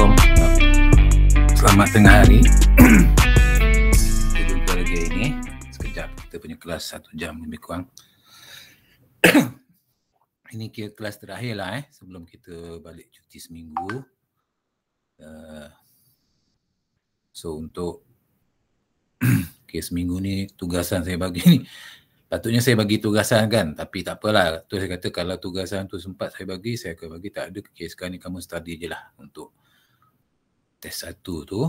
Assalamualaikum Selamat tengah hari Kita jumpa lagi hari ini Sekejap kita punya kelas satu jam lebih kurang Ini kira kelas terakhir lah eh Sebelum kita balik cuti seminggu uh, So untuk Okay seminggu ni tugasan saya bagi ni Patutnya saya bagi tugasan kan Tapi tak apalah Tu saya kata kalau tugasan tu sempat saya bagi Saya akan bagi tak ada Okay sekarang ni kamu study je lah Untuk test satu tu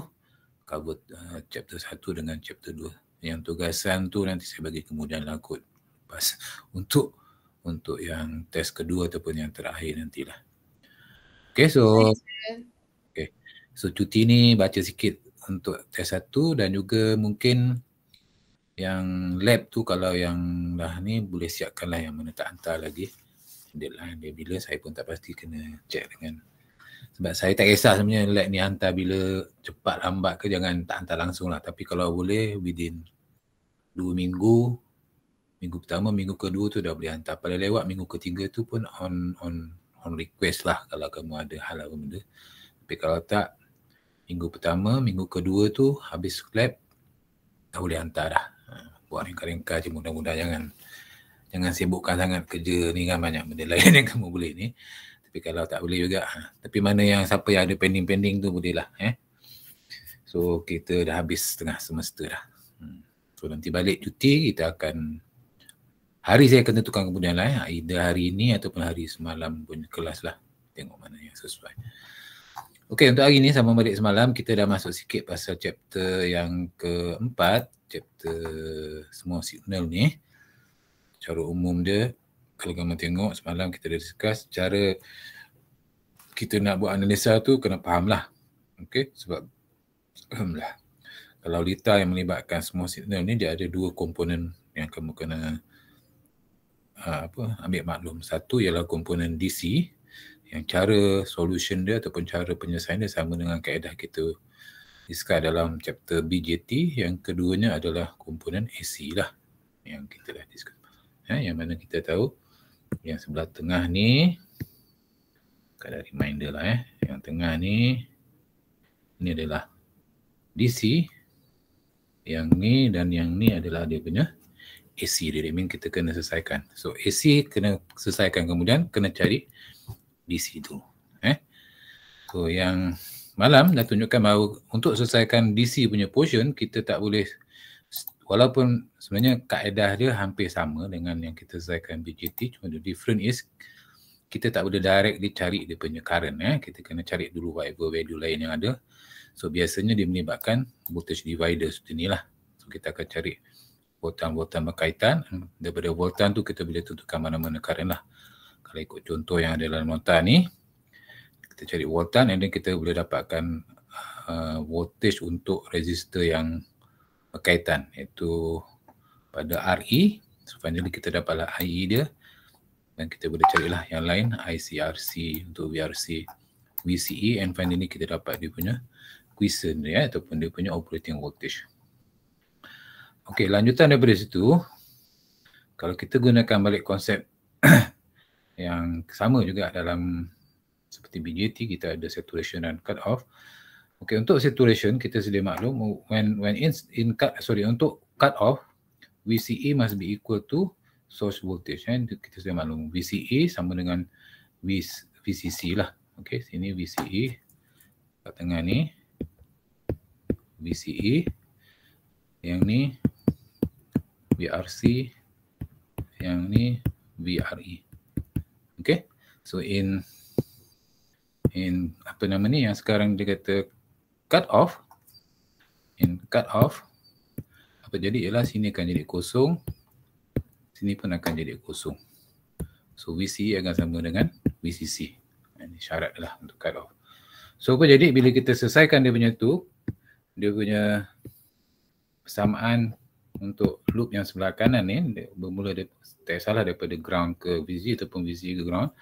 cover uh, chapter satu dengan chapter dua yang tugasan tu nanti saya bagi kemudian lah kot pas untuk untuk yang test kedua ataupun yang terakhir nantilah okay so okay so cuti ni baca sikit untuk test satu dan juga mungkin yang lab tu kalau yang dah ni boleh siapkan lah yang mana tak hantar lagi deadline dia bila saya pun tak pasti kena check dengan sebab saya tak kisah sebenarnya lag ni hantar bila cepat lambat ke jangan tak hantar langsung lah tapi kalau boleh within 2 minggu minggu pertama minggu kedua tu dah boleh hantar pada lewat minggu ketiga tu pun on on on request lah kalau kamu ada hal apa benda tapi kalau tak minggu pertama minggu kedua tu habis lab dah boleh hantar dah ha, buat ringkar-ringkar je mudah-mudah jangan jangan sibukkan sangat kerja ni kan banyak benda lain yang kamu boleh ni tapi kalau tak boleh juga. Ha. Tapi mana yang siapa yang ada pending-pending tu boleh lah. Eh. So kita dah habis setengah semester dah. Hmm. So nanti balik cuti kita akan hari saya akan tentukan kemudian lah. Eh. Either hari ini ataupun hari semalam pun kelas lah. Tengok mana yang sesuai. Okay untuk hari ni sama balik semalam kita dah masuk sikit pasal chapter yang keempat. Chapter semua signal ni. Cara umum dia kalau kamu tengok semalam kita dah discuss cara kita nak buat analisa tu kena faham lah. Okay, sebab alhamdulillah. Kalau lita yang melibatkan semua signal ni dia ada dua komponen yang kamu kena uh, apa ambil maklum. Satu ialah komponen DC yang cara solution dia ataupun cara penyelesaian dia sama dengan kaedah kita discuss dalam chapter BJT. Yang keduanya adalah komponen AC lah yang kita dah discuss. Ya, yang mana kita tahu yang sebelah tengah ni kada reminder lah eh yang tengah ni ni adalah DC yang ni dan yang ni adalah dia punya AC dia mean kita kena selesaikan so AC kena selesaikan kemudian kena cari DC tu eh so yang malam dah tunjukkan bahawa untuk selesaikan DC punya portion kita tak boleh walaupun sebenarnya kaedah dia hampir sama dengan yang kita zaikan BGT cuma the different is kita tak boleh directly cari dia punya current eh. kita kena cari dulu whatever value lain yang ada so biasanya dia melibatkan voltage divider seperti lah. so kita akan cari voltan-voltan berkaitan daripada voltan tu kita boleh tentukan mana-mana current lah kalau ikut contoh yang ada dalam nota ni kita cari voltan and then kita boleh dapatkan uh, voltage untuk resistor yang berkaitan iaitu pada RE so finally kita dapatlah IE dia dan kita boleh carilah yang lain ICRC untuk VRC VCE and finally kita dapat dia punya quiescent ya eh, ataupun dia punya operating voltage Okey, lanjutan daripada situ kalau kita gunakan balik konsep yang sama juga dalam seperti BJT kita ada saturation dan cut off Okay, untuk saturation kita sudah maklum when when in, in cut, sorry untuk cut off VCE must be equal to source voltage kan kita sudah maklum VCE sama dengan V, VCC lah. Okay, sini VCE kat tengah ni VCE yang ni VRC yang ni VRE. Okay, so in in apa nama ni yang sekarang dia kata cut off and cut off apa jadi ialah sini akan jadi kosong sini pun akan jadi kosong so VC akan sama dengan VCC ini syarat lah untuk cut off so apa jadi bila kita selesaikan dia punya tu dia punya persamaan untuk loop yang sebelah kanan ni bermula dia, tak salah daripada ground ke VZ ataupun VZ ke ground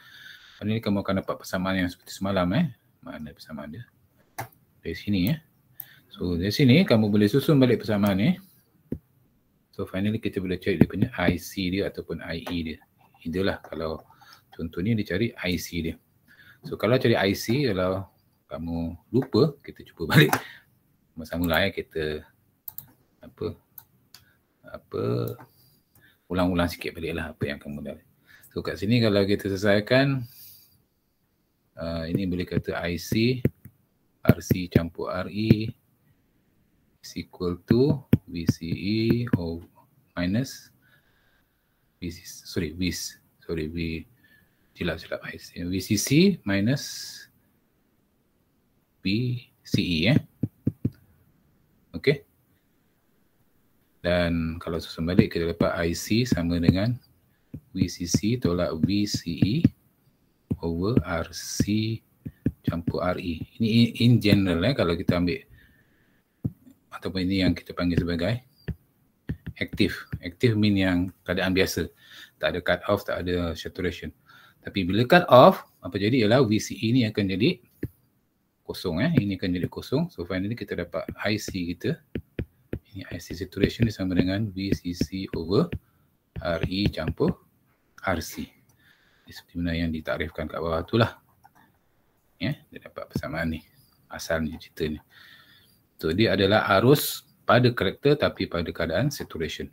Kali kamu akan dapat persamaan yang seperti semalam eh Mana persamaan dia dari sini ya. So dari sini kamu boleh susun balik persamaan ni. Eh. So finally kita boleh cari dia punya IC dia ataupun IE dia. Itulah kalau contohnya dia cari IC dia. So kalau cari IC kalau kamu lupa kita cuba balik. Sama-sama lah ya kita apa apa ulang-ulang sikit balik lah apa yang kamu dah. So kat sini kalau kita selesaikan uh, ini boleh kata IC RC campur RE is equal to VCE over minus VC, sorry, VIS, sorry, V, jelas silap VCC minus VCE, eh. Okay. Dan kalau susun balik, kita dapat IC sama dengan VCC tolak VCE over RC campur RE. Ini in general eh, kalau kita ambil ataupun ini yang kita panggil sebagai aktif. Aktif mean yang keadaan biasa. Tak ada cut off, tak ada saturation. Tapi bila cut off, apa jadi ialah VCE ini akan jadi kosong. Eh. Ini akan jadi kosong. So finally kita dapat IC kita. Ini IC saturation ni sama dengan VCC over RE campur RC. Seperti mana yang ditakrifkan kat bawah tu lah. Ya, Dia dapat persamaan ni. Asal ni cerita ni. So dia adalah arus pada karakter tapi pada keadaan saturation.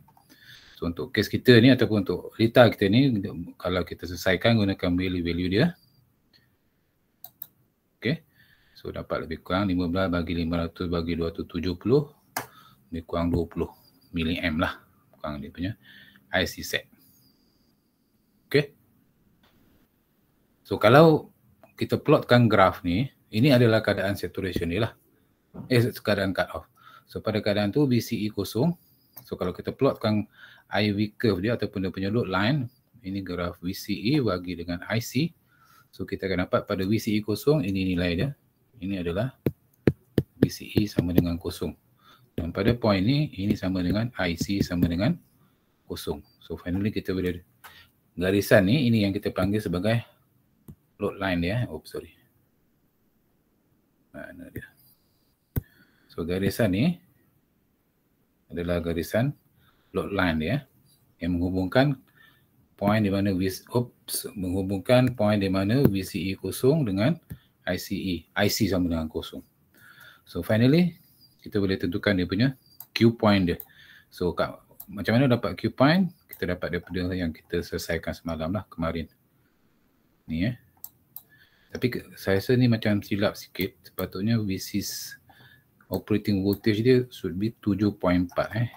So untuk kes kita ni ataupun untuk Rita kita ni kalau kita selesaikan gunakan value-value dia. Okay. So dapat lebih kurang 15 bagi 500 bagi 270 lebih kurang 20 mm lah. Kurang dia punya IC set. Okay. So kalau kita plotkan graf ni, ini adalah keadaan saturation ni lah. Eh, keadaan cut off. So, pada keadaan tu VCE kosong. So, kalau kita plotkan IV curve dia ataupun dia punya load line, ini graf VCE bagi dengan IC. So, kita akan dapat pada VCE kosong, ini nilai dia. Ini adalah VCE sama dengan kosong. Dan pada point ni, ini sama dengan IC sama dengan kosong. So, finally kita boleh garisan ni, ini yang kita panggil sebagai load line dia. Eh. Oh, sorry. Mana dia? So, garisan ni adalah garisan load line dia eh, yang menghubungkan point di mana VC, oops, menghubungkan point di mana VCE kosong dengan ICE. IC sama dengan kosong. So, finally, kita boleh tentukan dia punya Q point dia. So, kat, macam mana dapat Q point? Kita dapat daripada yang kita selesaikan semalam lah kemarin. Ni eh. Ya. Tapi saya rasa ni macam silap sikit. Sepatutnya this operating voltage dia should be 7.4 eh.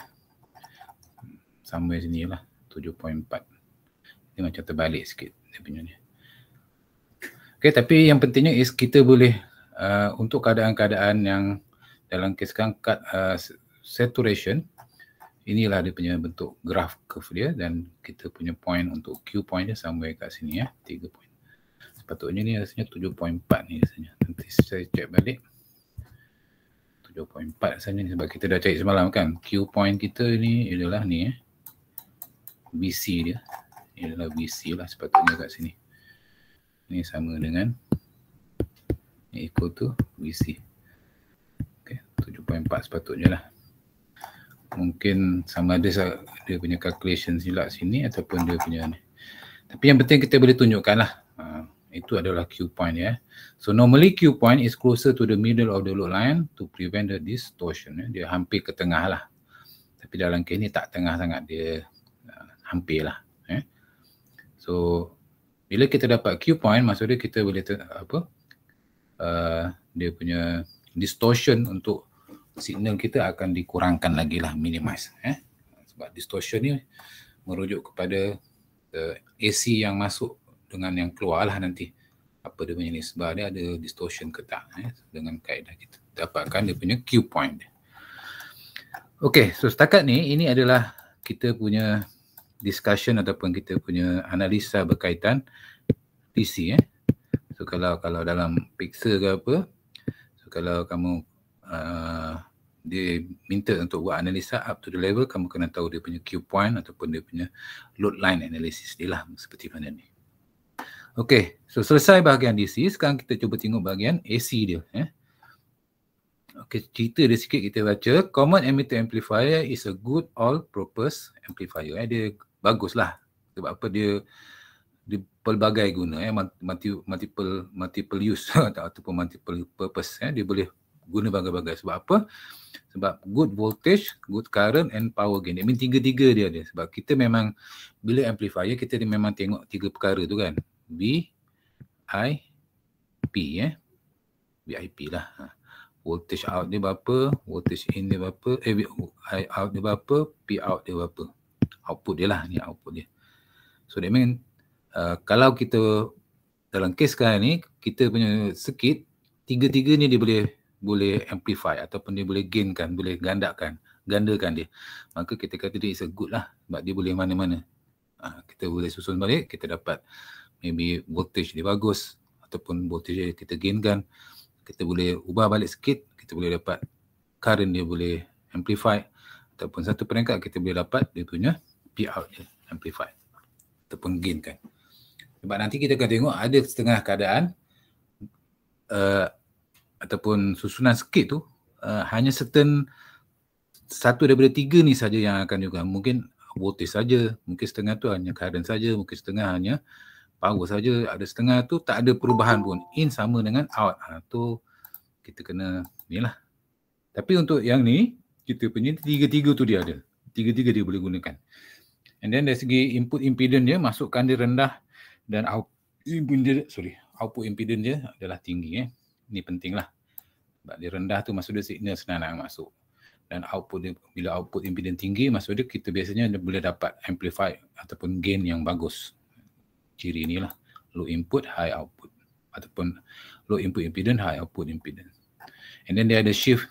Sama sini lah 7.4. Dia macam terbalik sikit dia punya ni. Okay tapi yang pentingnya is kita boleh uh, untuk keadaan-keadaan yang dalam kes kan cut uh, saturation inilah dia punya bentuk graf curve dia dan kita punya point untuk Q point dia somewhere kat sini ya. Eh. 3 Patutnya ni rasanya 7.4 ni rasanya. Nanti saya check balik. 7.4 rasanya ni sebab kita dah cari semalam kan. Q point kita ni ialah ni eh. BC dia. Ialah BC lah sepatutnya kat sini. Ni sama dengan ni equal to BC. Okay. 7.4 sepatutnya lah. Mungkin sama ada dia punya calculation silap sini ataupun dia punya ni. Tapi yang penting kita boleh tunjukkan lah. Ha. Itu adalah cue point ya. Yeah. So normally cue point is closer to the middle of the load line to prevent the distortion. Yeah. Dia hampir ke tengah lah. Tapi dalam case ni tak tengah sangat dia uh, hampir lah. Yeah. So bila kita dapat cue point maksudnya kita boleh ter- apa uh, dia punya distortion untuk signal kita akan dikurangkan lagi lah minimize. Eh. Sebab distortion ni merujuk kepada the uh, AC yang masuk dengan yang keluar lah nanti apa dia punya ni sebab dia ada distortion ke tak eh? dengan kaedah kita dapatkan dia punya Q point Okey, so setakat ni ini adalah kita punya discussion ataupun kita punya analisa berkaitan PC eh. So kalau kalau dalam pixel ke apa, so kalau kamu uh, dia minta untuk buat analisa up to the level, kamu kena tahu dia punya Q point ataupun dia punya load line analysis dia lah seperti mana ni. Okey, so selesai bahagian DC. Sekarang kita cuba tengok bahagian AC dia. Eh. Okey, cerita dia sikit kita baca. Common emitter amplifier is a good all purpose amplifier. Eh. Dia bagus lah. Sebab apa dia, dia pelbagai guna. Eh. Multi, multiple, multiple use ataupun multiple purpose. Eh. Dia boleh guna bagai-bagai. Sebab apa? Sebab good voltage, good current and power gain. I mean tiga-tiga dia ada. Sebab kita memang bila amplifier kita memang tengok tiga perkara tu kan. B I P eh. VIP lah. Ha. Voltage out dia berapa, voltage in dia berapa, eh I out dia berapa, P out dia berapa. Output dia lah, ni output dia. So that mean uh, kalau kita dalam kes sekarang ni, kita punya circuit, tiga-tiga ni dia boleh boleh amplify ataupun dia boleh gain kan, boleh gandakan, gandakan dia. Maka kita kata dia is a good lah sebab dia boleh mana-mana. Ha, kita boleh susun balik, kita dapat maybe voltage dia bagus ataupun voltage dia kita gainkan kita boleh ubah balik sikit kita boleh dapat current dia boleh amplify ataupun satu peringkat kita boleh dapat dia punya P out dia amplify ataupun gain kan sebab nanti kita akan tengok ada setengah keadaan uh, ataupun susunan sikit tu uh, hanya certain satu daripada tiga ni saja yang akan juga mungkin voltage saja mungkin setengah tu hanya current saja mungkin setengah hanya uh, power saja ada setengah tu tak ada perubahan pun in sama dengan out ha, tu kita kena ni lah tapi untuk yang ni kita punya tiga-tiga tu dia ada tiga-tiga dia boleh gunakan and then dari segi input impedance dia masukkan dia rendah dan output input dia sorry output impedance dia adalah tinggi eh ni penting lah sebab dia rendah tu maksud dia signal senang nak masuk dan output dia bila output impedance tinggi maksud dia kita biasanya dia boleh dapat amplify ataupun gain yang bagus ciri ni lah low input high output ataupun low input impedance high output impedance and then dia ada shift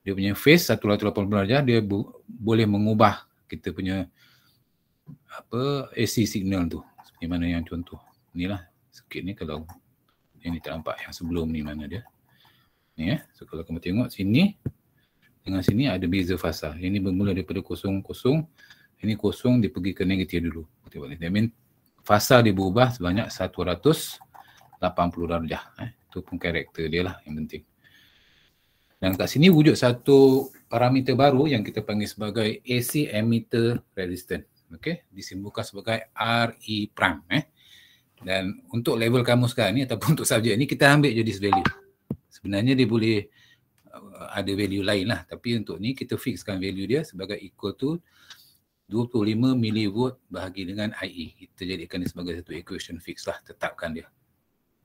dia punya phase satu lalu 180 darjah dia bu- boleh mengubah kita punya apa AC signal tu seperti mana yang contoh ni lah sikit ni kalau yang ni tak nampak yang sebelum ni mana dia ni eh so kalau kamu tengok sini dengan sini ada beza fasa yang ni bermula daripada kosong kosong ini kosong dia pergi ke negatif dulu that mean fasa dia berubah sebanyak 180 darjah eh. itu pun karakter dia lah yang penting dan kat sini wujud satu parameter baru yang kita panggil sebagai AC emitter resistance okey disebutkan sebagai RE prime eh dan untuk level kamu sekarang ni ataupun untuk subjek ni kita ambil jadi value sebenarnya dia boleh uh, ada value lain lah tapi untuk ni kita fixkan value dia sebagai equal to 25 millivolt bahagi dengan IE. Kita jadikan ini sebagai satu equation fix lah, tetapkan dia.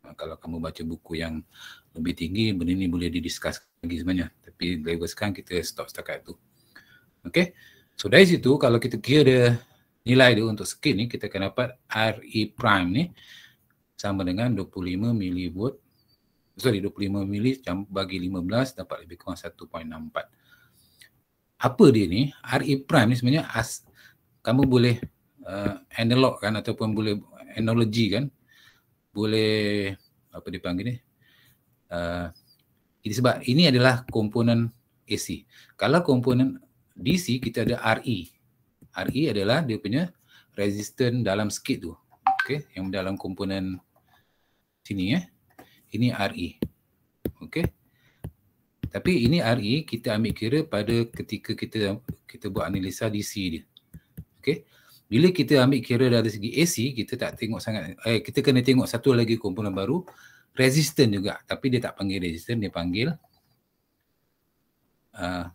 Ha, kalau kamu baca buku yang lebih tinggi, benda ni boleh didiskus lagi sebenarnya. Tapi level sekarang kita stop setakat itu. Okay. So dari situ kalau kita kira dia nilai dia untuk skin ni kita akan dapat RE prime ni sama dengan 25 millivolt sorry 25 mili bagi 15 dapat lebih kurang 1.64 apa dia ni RE prime ni sebenarnya as, kamu boleh uh, analog kan ataupun boleh analogi kan boleh apa dipanggil ni uh, ini sebab ini adalah komponen AC kalau komponen DC kita ada RE RE adalah dia punya resistant dalam skit tu okey yang dalam komponen sini ya eh. ini RE okey tapi ini RE kita ambil kira pada ketika kita kita buat analisa DC dia Okey. Bila kita ambil kira dari segi AC, kita tak tengok sangat eh kita kena tengok satu lagi komponen baru, resistant juga. Tapi dia tak panggil resistant, dia panggil uh,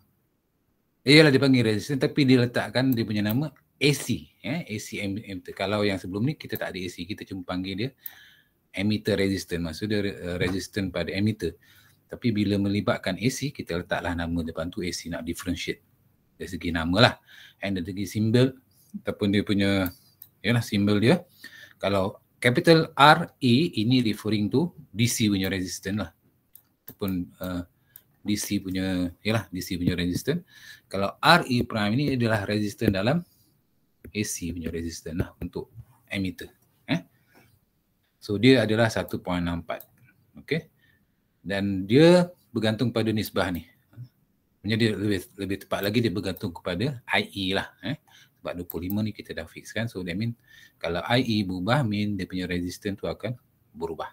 eh ialah dia panggil resistant tapi dia letakkan dia punya nama AC, ya, eh, AC emitter. Kalau yang sebelum ni kita tak ada AC, kita cuma panggil dia emitter resistant. Maksudnya dia uh, resistant pada emitter. Tapi bila melibatkan AC, kita letaklah nama depan tu AC nak differentiate dari segi nama lah. And dari segi simbol, ataupun dia punya ya lah simbol dia kalau capital R E ini referring to DC punya resistance lah ataupun uh, DC punya ya lah DC punya resistance kalau R E prime ini adalah resistance dalam AC punya resistance lah untuk emitter eh so dia adalah 1.64 okey dan dia bergantung pada nisbah ni. dia lebih lebih tepat lagi dia bergantung kepada IE lah eh sebab 25 ni kita dah fix kan so that mean kalau IE berubah mean dia punya resistance tu akan berubah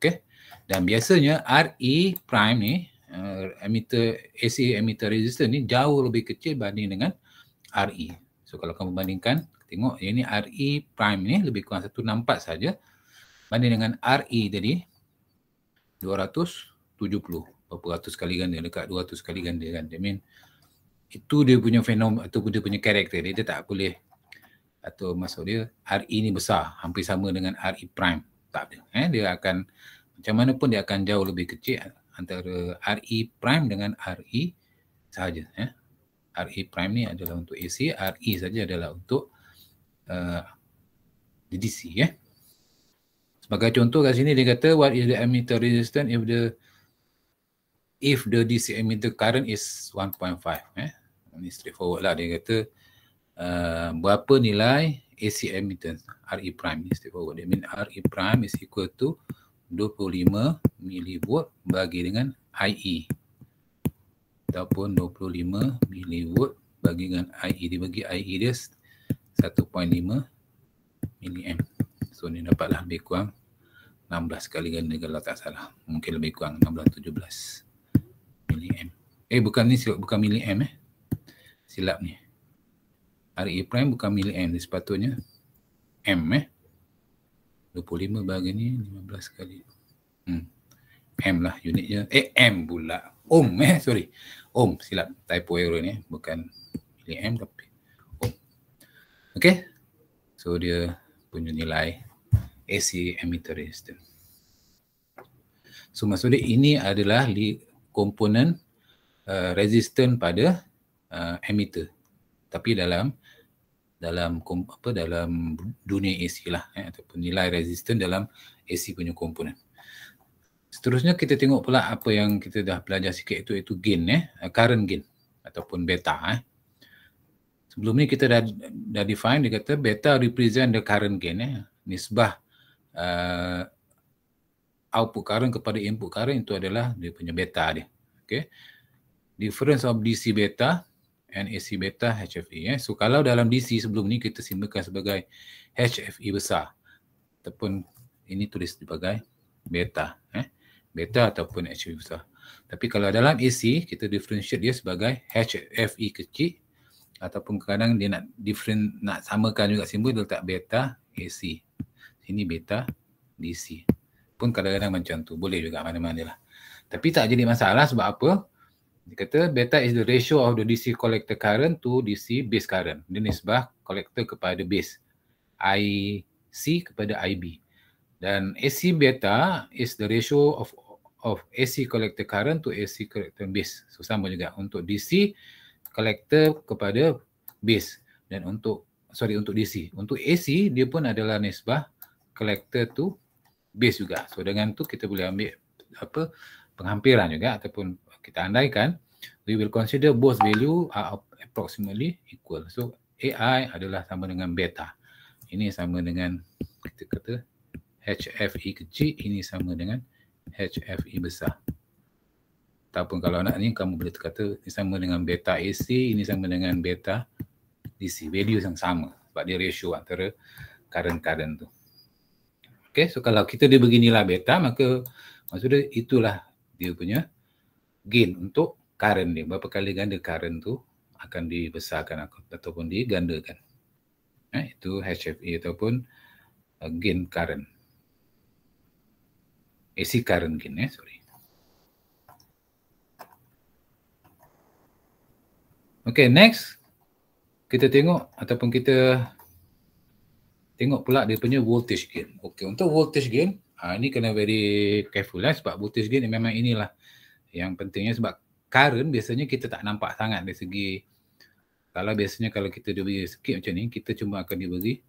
okay dan biasanya RE prime ni uh, emitter AC emitter resistor ni jauh lebih kecil banding dengan RE so kalau kamu bandingkan tengok yang ni RE prime ni lebih kurang 164 saja banding dengan RE tadi 270 berapa ratus kali ganda dekat 200 kali ganda kan that mean itu dia punya fenomena atau dia punya karakter dia, tak boleh atau masuk dia RE ni besar hampir sama dengan RE prime tak ada eh dia akan macam mana pun dia akan jauh lebih kecil antara RE prime dengan RE saja eh RE prime ni adalah untuk AC RE saja adalah untuk uh, DC ya eh? sebagai contoh kat sini dia kata what is the emitter resistance if the if the DC emitter current is 1.5 eh ni Forward lah dia kata uh, berapa nilai AC admittance RE prime ni Forward dia mean RE prime is equal to 25 millivolt bagi dengan IE ataupun 25 millivolt bagi dengan IE dia bagi IE dia 1.5 mm so ni dapatlah lebih kurang 16 kali ganda kalau tak salah mungkin lebih kurang 16 17 mm eh bukan ni silap bukan mm eh silap ni. RA prime bukan milik M ni sepatutnya M eh. 25 bahagian ni 15 kali. Hmm. M lah unitnya. Eh M pula. Ohm eh sorry. Ohm silap. Typo error ni eh? bukan milik M tapi Ohm. Okay. So dia punya nilai AC emitter resistance. So maksudnya ini adalah li- komponen uh, resistant pada uh, emitter tapi dalam dalam apa dalam dunia AC lah eh, ataupun nilai resisten dalam AC punya komponen. Seterusnya kita tengok pula apa yang kita dah belajar sikit itu itu gain eh uh, current gain ataupun beta eh. Sebelum ni kita dah dah define dia kata beta represent the current gain eh nisbah uh, output current kepada input current itu adalah dia punya beta dia. Okay. Difference of DC beta NAC beta HFE. Eh. So kalau dalam DC sebelum ni kita simbolkan sebagai HFE besar ataupun ini tulis sebagai beta. Eh. Beta ataupun HFE besar. Tapi kalau dalam AC kita differentiate dia sebagai HFE kecil ataupun kadang dia nak different nak samakan juga simbol dia letak beta AC. Sini beta DC. Pun kadang-kadang macam tu. Boleh juga mana-mana lah. Tapi tak jadi masalah sebab apa? Dia kata beta is the ratio of the DC collector current to DC base current. Dia nisbah collector kepada base. IC kepada IB. Dan AC beta is the ratio of of AC collector current to AC collector base. So sama juga untuk DC collector kepada base. Dan untuk, sorry untuk DC. Untuk AC dia pun adalah nisbah collector to base juga. So dengan tu kita boleh ambil apa uh, penghampiran juga ataupun kita andaikan we will consider both value are approximately equal so AI adalah sama dengan beta ini sama dengan kita kata HFE kecil ini sama dengan HFE besar ataupun kalau nak ni kamu boleh kata ini sama dengan beta AC ini sama dengan beta DC value yang sama sebab dia ratio antara current-current tu Okay, so kalau kita dia beginilah beta, maka maksudnya itulah dia punya gain untuk current dia. Berapa kali ganda current tu akan dibesarkan ataupun digandakan. Eh, itu HFE ataupun uh, gain current. AC current gain eh, sorry. Okay, next. Kita tengok ataupun kita tengok pula dia punya voltage gain. Okay, untuk voltage gain, Uh, ha, ini kena very careful lah sebab butis segi ni memang inilah yang pentingnya sebab current biasanya kita tak nampak sangat dari segi kalau biasanya kalau kita dia beri sikit macam ni, kita cuma akan diberi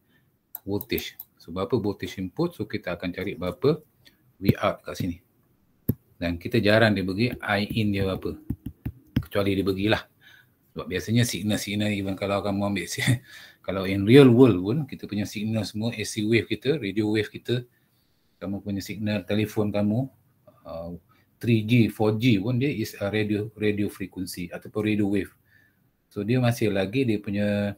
voltage. So berapa voltage input, so kita akan cari berapa V out kat sini. Dan kita jarang dia beri I in dia berapa. Kecuali dia berilah. Sebab biasanya signal-signal even kalau akan ambil kalau in real world pun kita punya signal semua AC wave kita, radio wave kita kamu punya signal telefon kamu uh, 3G 4G pun dia is a radio radio frequency ataupun radio wave so dia masih lagi dia punya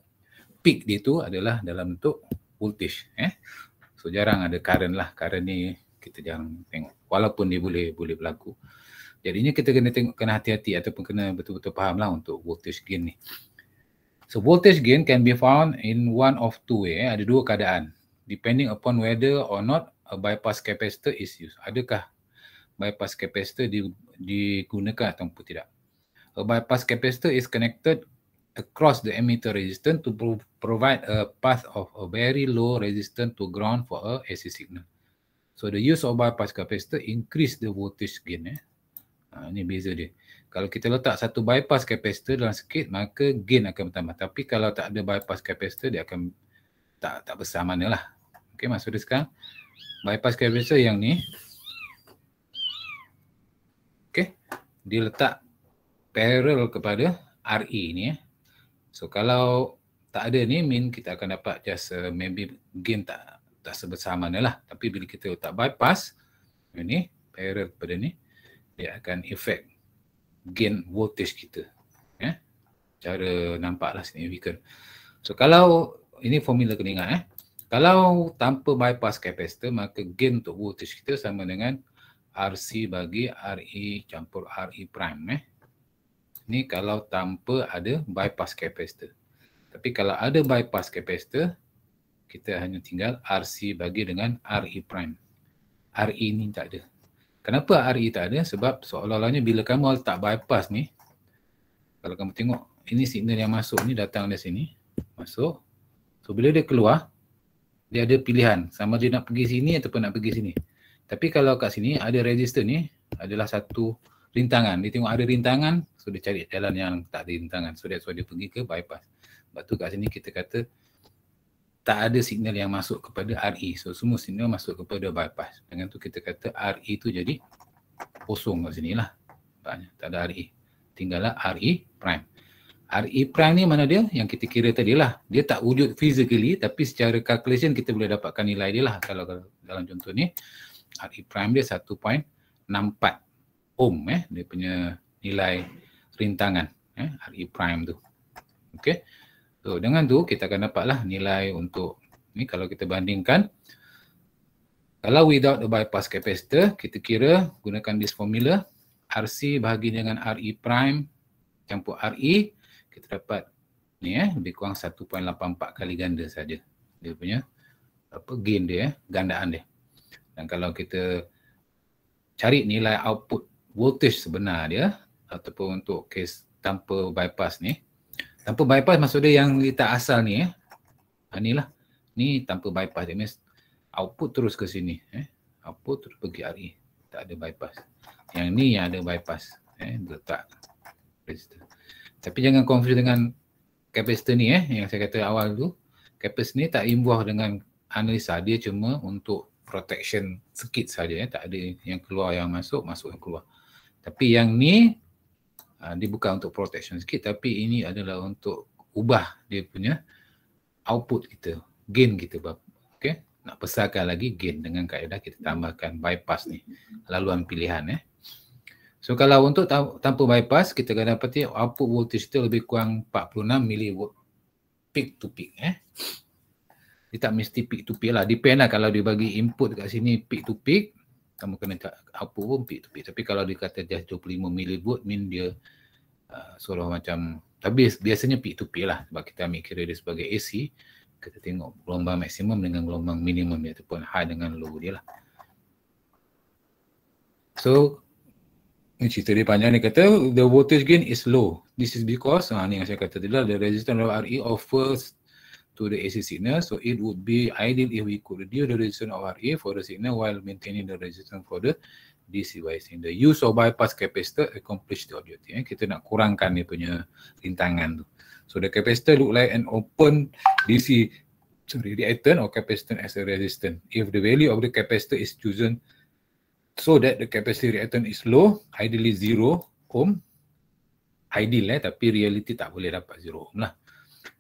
peak dia tu adalah dalam bentuk voltage eh so jarang ada current lah current ni kita jangan tengok walaupun dia boleh boleh berlaku jadinya kita kena tengok kena hati-hati ataupun kena betul-betul faham lah untuk voltage gain ni so voltage gain can be found in one of two way eh? ada dua keadaan depending upon whether or not a uh, bypass capacitor is used. Adakah bypass capacitor di, digunakan atau tidak? A bypass capacitor is connected across the emitter resistance to pro- provide a path of a very low resistance to ground for a AC signal. So the use of bypass capacitor increase the voltage gain. Eh? Ha, ini beza dia. Kalau kita letak satu bypass capacitor dalam sikit maka gain akan bertambah. Tapi kalau tak ada bypass capacitor dia akan tak tak besar manalah. lah. Okay, maksudnya sekarang bypass capacitor yang ni okey dia letak parallel kepada RE ni eh. so kalau tak ada ni min kita akan dapat just uh, maybe gain tak tak sebesar mana lah. tapi bila kita letak bypass ini parallel kepada ni dia akan effect gain voltage kita eh cara lah significant so kalau ini formula kena ingat eh kalau tanpa bypass kapasitor maka gain untuk voltage kita sama dengan RC bagi RE campur RE prime eh. Ni kalau tanpa ada bypass kapasitor. Tapi kalau ada bypass kapasitor kita hanya tinggal RC bagi dengan RE prime. RE ni tak ada. Kenapa RE tak ada? Sebab seolah-olahnya bila kamu tak bypass ni kalau kamu tengok ini signal yang masuk ni datang dari sini. Masuk. So bila dia keluar dia ada pilihan sama dia nak pergi sini ataupun nak pergi sini. Tapi kalau kat sini ada resistor ni adalah satu rintangan. Dia tengok ada rintangan, so dia cari jalan yang tak ada rintangan. So that's why dia pergi ke bypass. Sebab tu kat sini kita kata tak ada signal yang masuk kepada RE. So semua signal masuk kepada bypass. Dengan tu kita kata RE tu jadi kosong kat sini lah. Tak ada RE. Tinggallah RE prime. RE prime ni mana dia? Yang kita kira tadi lah. Dia tak wujud physically tapi secara calculation kita boleh dapatkan nilai dia lah kalau dalam contoh ni. RE prime dia 1.64 ohm eh. Dia punya nilai rintangan eh. RE prime tu. Okay. So dengan tu kita akan dapat lah nilai untuk ni kalau kita bandingkan kalau without the bypass capacitor kita kira gunakan this formula RC bahagi dengan RE prime campur RE kita dapat ni eh lebih kurang 1.84 kali ganda saja dia punya apa gain dia eh gandaan dia dan kalau kita cari nilai output voltage sebenar dia ataupun untuk case tanpa bypass ni tanpa bypass maksud dia yang kita asal ni eh ha, inilah ni tanpa bypass dia means output terus ke sini eh output terus pergi RE tak ada bypass yang ni yang ada bypass eh letak resistor tapi jangan confuse dengan kapasitor ni eh yang saya kata awal tu. Kapasitor ni tak imbuah dengan analisa dia cuma untuk protection sikit saja eh. Tak ada yang keluar yang masuk, masuk yang keluar. Tapi yang ni aa, ah, dia bukan untuk protection sikit tapi ini adalah untuk ubah dia punya output kita, gain kita Okay. Nak besarkan lagi gain dengan kaedah kita tambahkan bypass ni. Laluan pilihan eh. So kalau untuk tanpa bypass kita akan dapati output voltage dia lebih kurang 46 milliwatt peak to peak eh. Dia tak mesti peak to peak lah. Depend lah kalau dia bagi input dekat sini peak to peak kamu kena tak output pun peak to peak. Tapi kalau dia kata dia 25 milliwatt mean dia uh, suara macam tapi biasanya peak to peak lah sebab kita ambil kira dia sebagai AC kita tengok gelombang maksimum dengan gelombang minimum ataupun high dengan low dia lah. So ni cerita dia panjang ni kata the voltage gain is low this is because ha, ni yang saya kata tadi lah the resistance of RE offers to the AC signal so it would be ideal if we could reduce the resistance of RE for the signal while maintaining the resistance for the DC biasing. the use of bypass capacitor accomplish the objective eh. kita nak kurangkan dia punya rintangan tu so the capacitor look like an open DC sorry reactant or capacitance as a resistant if the value of the capacitor is chosen so that the capacity reactant is low, ideally zero ohm. Ideal eh, tapi reality tak boleh dapat zero ohm lah.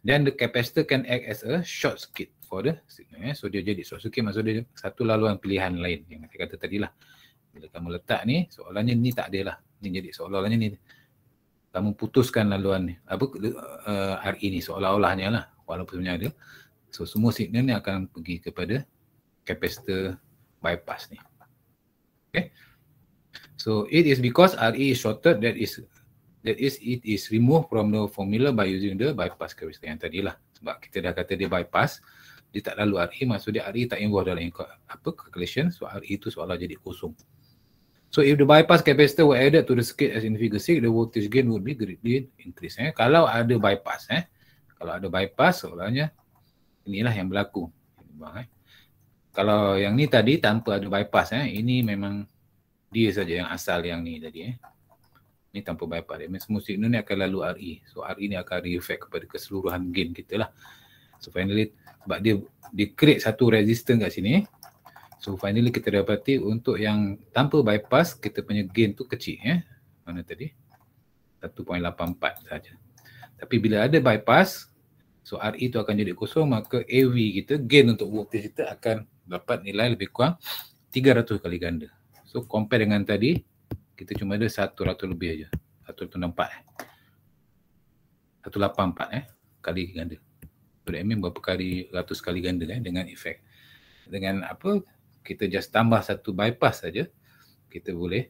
Then the capacitor can act as a short circuit for the signal. Eh. So dia jadi short circuit maksud dia satu laluan pilihan lain yang saya kata tadi lah. Bila kamu letak ni, soalannya ni tak ada lah. Ni jadi soalannya ni kamu putuskan laluan ni. Apa uh, eh, eh, RE ni seolah-olahnya lah walaupun sebenarnya ada. So semua signal ni akan pergi kepada capacitor bypass ni okay so it is because re is shorted that is that is it is removed from the formula by using the bypass capacitor. yang tadi lah sebab kita dah kata dia bypass dia tak lalu RE maksud dia RE tak involved dalam apa calculation so RE itu seolah jadi kosong so if the bypass capacitor were added to the circuit as in figure 6 the voltage gain would be greatly increased eh? kalau ada bypass eh kalau ada bypass seolahnya inilah yang berlaku bang eh? kalau yang ni tadi tanpa ada bypass eh ini memang dia saja yang asal yang ni tadi eh ni tanpa bypass dia mesti musik ni akan lalu RE so RE ni akan re-effect kepada keseluruhan gain kita lah so finally sebab dia dia create satu resistance kat sini eh. so finally kita dapati untuk yang tanpa bypass kita punya gain tu kecil eh mana tadi 1.84 saja tapi bila ada bypass So RE itu akan jadi kosong maka AV kita gain untuk voltage kita akan dapat nilai lebih kurang 300 kali ganda. So compare dengan tadi kita cuma ada 100 lebih aja. 164 eh. 184 eh kali ganda. Berarti berapa kali ratus kali ganda eh dengan efek dengan apa kita just tambah satu bypass saja kita boleh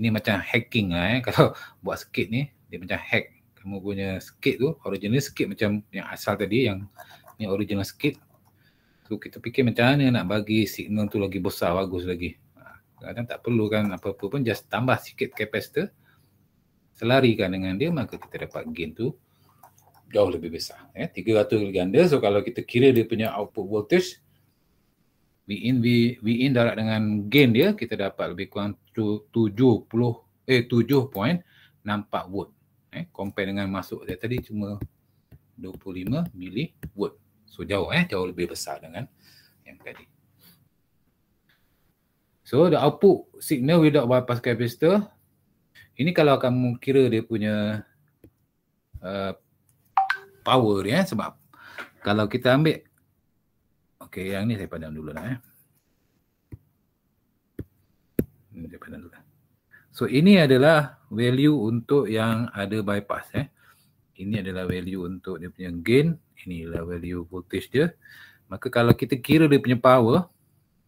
ini macam hacking lah eh kalau buat sikit ni dia macam hack kamu punya skit tu original skit macam yang asal tadi yang ni original skit tu kita fikir macam mana nak bagi signal tu lagi besar bagus lagi ha, kadang tak perlu kan apa-apa pun just tambah sikit kapasitor selarikan dengan dia maka kita dapat gain tu jauh lebih besar ya. eh 300 ganda so kalau kita kira dia punya output voltage we in we, we in darat dengan gain dia kita dapat lebih kurang 70 eh 7.64 volt eh, compare dengan masuk dia tadi cuma 25 mili volt. So jauh eh, jauh lebih besar dengan yang tadi. So the output signal without bypass capacitor ini kalau kamu kira dia punya uh, power dia eh, sebab kalau kita ambil okay, yang ni saya padam dulu lah eh. Ini saya padam dulu. Lah. So ini adalah value untuk yang ada bypass eh. Ini adalah value untuk dia punya gain, inilah value voltage dia. Maka kalau kita kira dia punya power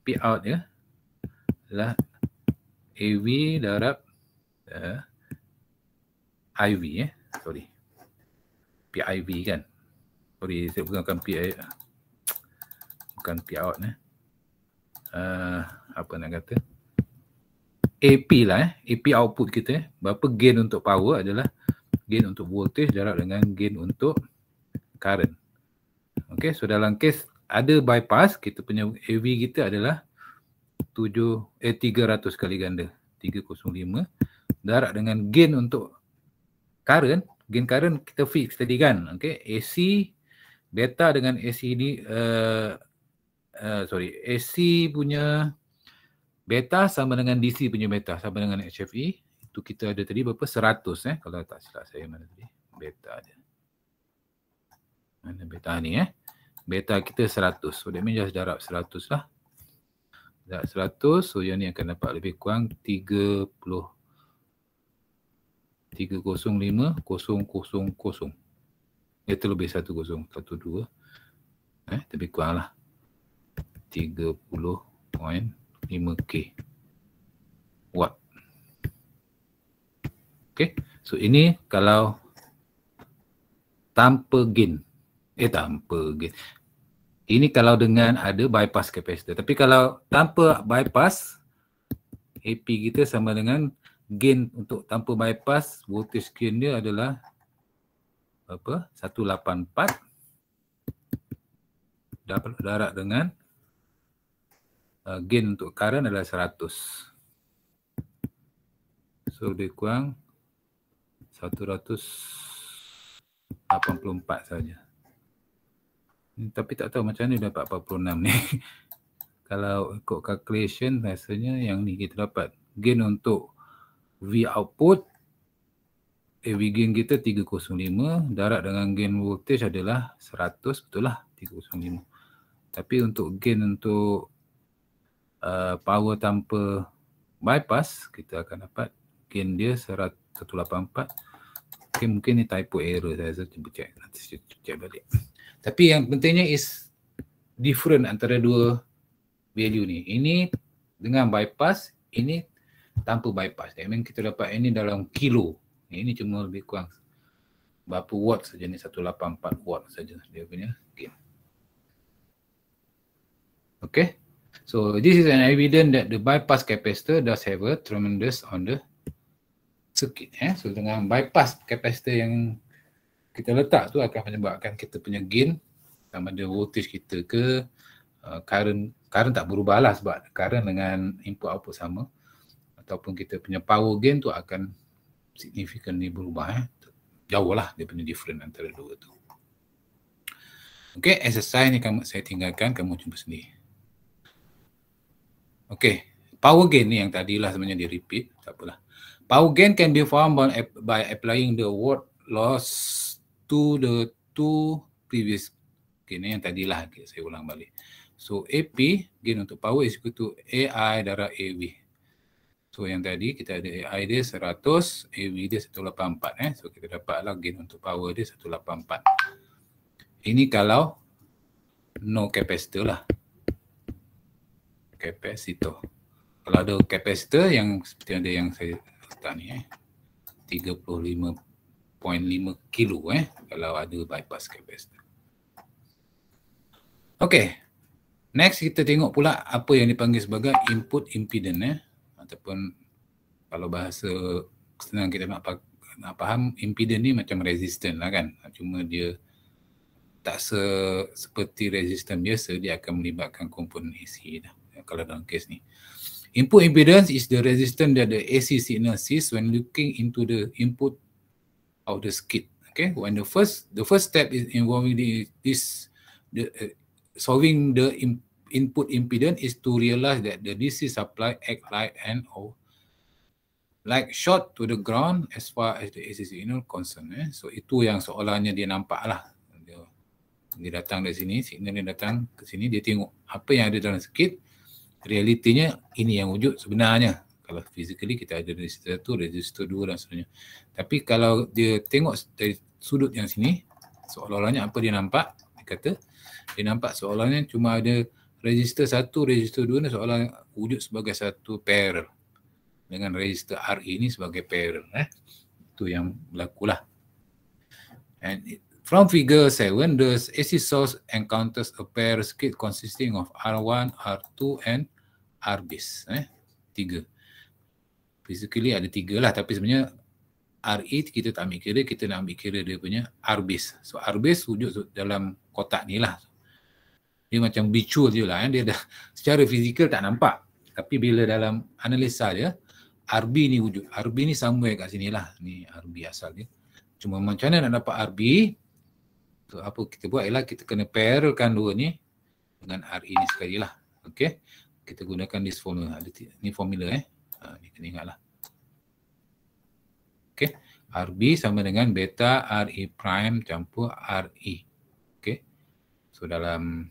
P out ya lah AV darab uh, eh, IV eh sorry. iv kan. Sorry saya bukan PI bukan P out eh. Uh, apa nak kata? AP lah eh, AP output kita eh. Berapa gain untuk power adalah gain untuk voltage darab dengan gain untuk current. Okay, so dalam kes ada bypass, kita punya AV kita adalah 7, eh, 300 kali ganda. 305 darab dengan gain untuk current. Gain current kita fix tadi kan. Okay, AC beta dengan AC ni, uh, eh, uh, eh, sorry, AC punya beta sama dengan DC punya beta sama dengan HFE itu kita ada tadi berapa 100 eh kalau tak silap saya mana tadi beta dia mana beta ni eh beta kita 100 so that means just darab 100 lah darab 100 so yang ni akan dapat lebih kurang 30 305000 itu lebih 10 12 eh lebih kurang lah 30 point 5k watt. Okay. So ini kalau tanpa gain. Eh tanpa gain. Ini kalau dengan ada bypass capacitor. Tapi kalau tanpa bypass, AP kita sama dengan gain untuk tanpa bypass, voltage gain dia adalah apa? 184 darat dengan 1.8. Uh, gain untuk current adalah 100. So lebih kurang 184 saja. Hmm, tapi tak tahu macam mana dapat 46 ni. Kalau ikut calculation rasanya yang ni kita dapat gain untuk V output AV gain kita 305 darat dengan gain voltage adalah 100 betul lah 305 tapi untuk gain untuk Uh, power tanpa bypass kita akan dapat gain dia 184 okay, mungkin ni typo error saya rasa cuba check nanti check balik tapi yang pentingnya is different antara dua value ni ini dengan bypass ini tanpa bypass I mean kita dapat ini dalam kilo ini cuma lebih kurang berapa watt saja ni 184 watt saja dia punya gain okay So this is an evidence that the bypass capacitor does have a tremendous on the circuit. Eh? So dengan bypass capacitor yang kita letak tu akan menyebabkan kita punya gain sama ada voltage kita ke uh, current current tak berubah lah sebab current dengan input output sama ataupun kita punya power gain tu akan significantly berubah eh. jauh lah dia punya different antara dua tu Okay, exercise ni kamu, saya tinggalkan, kamu cuba sendiri. Okay, power gain ni yang tadilah sebenarnya di repeat, tak apalah. Power gain can be found by, by applying the word loss to the two previous. Okay, ni yang tadilah. Okay, saya ulang balik. So, AP, gain untuk power is equal to AI darah AV. So, yang tadi kita ada AI dia 100, AV dia 184. Eh. So, kita dapatlah gain untuk power dia 184. Ini kalau no capacitor lah kapasitor. Kalau ada kapasitor yang seperti ada yang saya letak ni eh. 35.5 kilo eh kalau ada bypass kapasitor. Okey. Next kita tengok pula apa yang dipanggil sebagai input impedance eh ataupun kalau bahasa senang kita nak, nak faham impedance ni macam resistance lah kan. Cuma dia tak se seperti resistance biasa dia akan melibatkan komponen AC dah kalau dalam kes ni. Input impedance is the resistance that the AC signal sees when looking into the input of the skid. Okay, when the first the first step is involving the, this the uh, solving the in, input impedance is to realize that the DC supply act like and O like short to the ground as far as the AC signal concern. Eh? So itu yang soalannya dia nampak lah. Dia, dia datang dari sini, signal dia datang ke sini, dia tengok apa yang ada dalam skit realitinya ini yang wujud sebenarnya kalau physically kita ada resistor satu, resistor dua dan lah sebagainya tapi kalau dia tengok dari sudut yang sini seolah-olahnya apa dia nampak dia kata dia nampak seolah-olahnya cuma ada resistor satu, resistor dua, ni seolah wujud sebagai satu pair dengan resistor R ini e sebagai pair. eh itu yang berlaku lah and it, From figure 7, the AC source encounters a pair circuit consisting of R1, R2 and arbis eh tiga basically ada tiga lah tapi sebenarnya RE kita tak ambil kira, kita nak ambil kira dia punya arbis. So arbis wujud dalam kotak ni lah. Dia macam bicul je lah. Eh. Dia dah secara fizikal tak nampak. Tapi bila dalam analisa dia, RB ni wujud. RB ni somewhere kat sini lah. Ni RB asal dia. Cuma macam mana nak dapat RB? So apa kita buat ialah kita kena parallelkan dua ni dengan RE ni sekali lah. Okay kita gunakan this formula ada ni formula eh ha, ni kena lah. Okay, RB sama dengan beta RE prime campur RE Okay, so dalam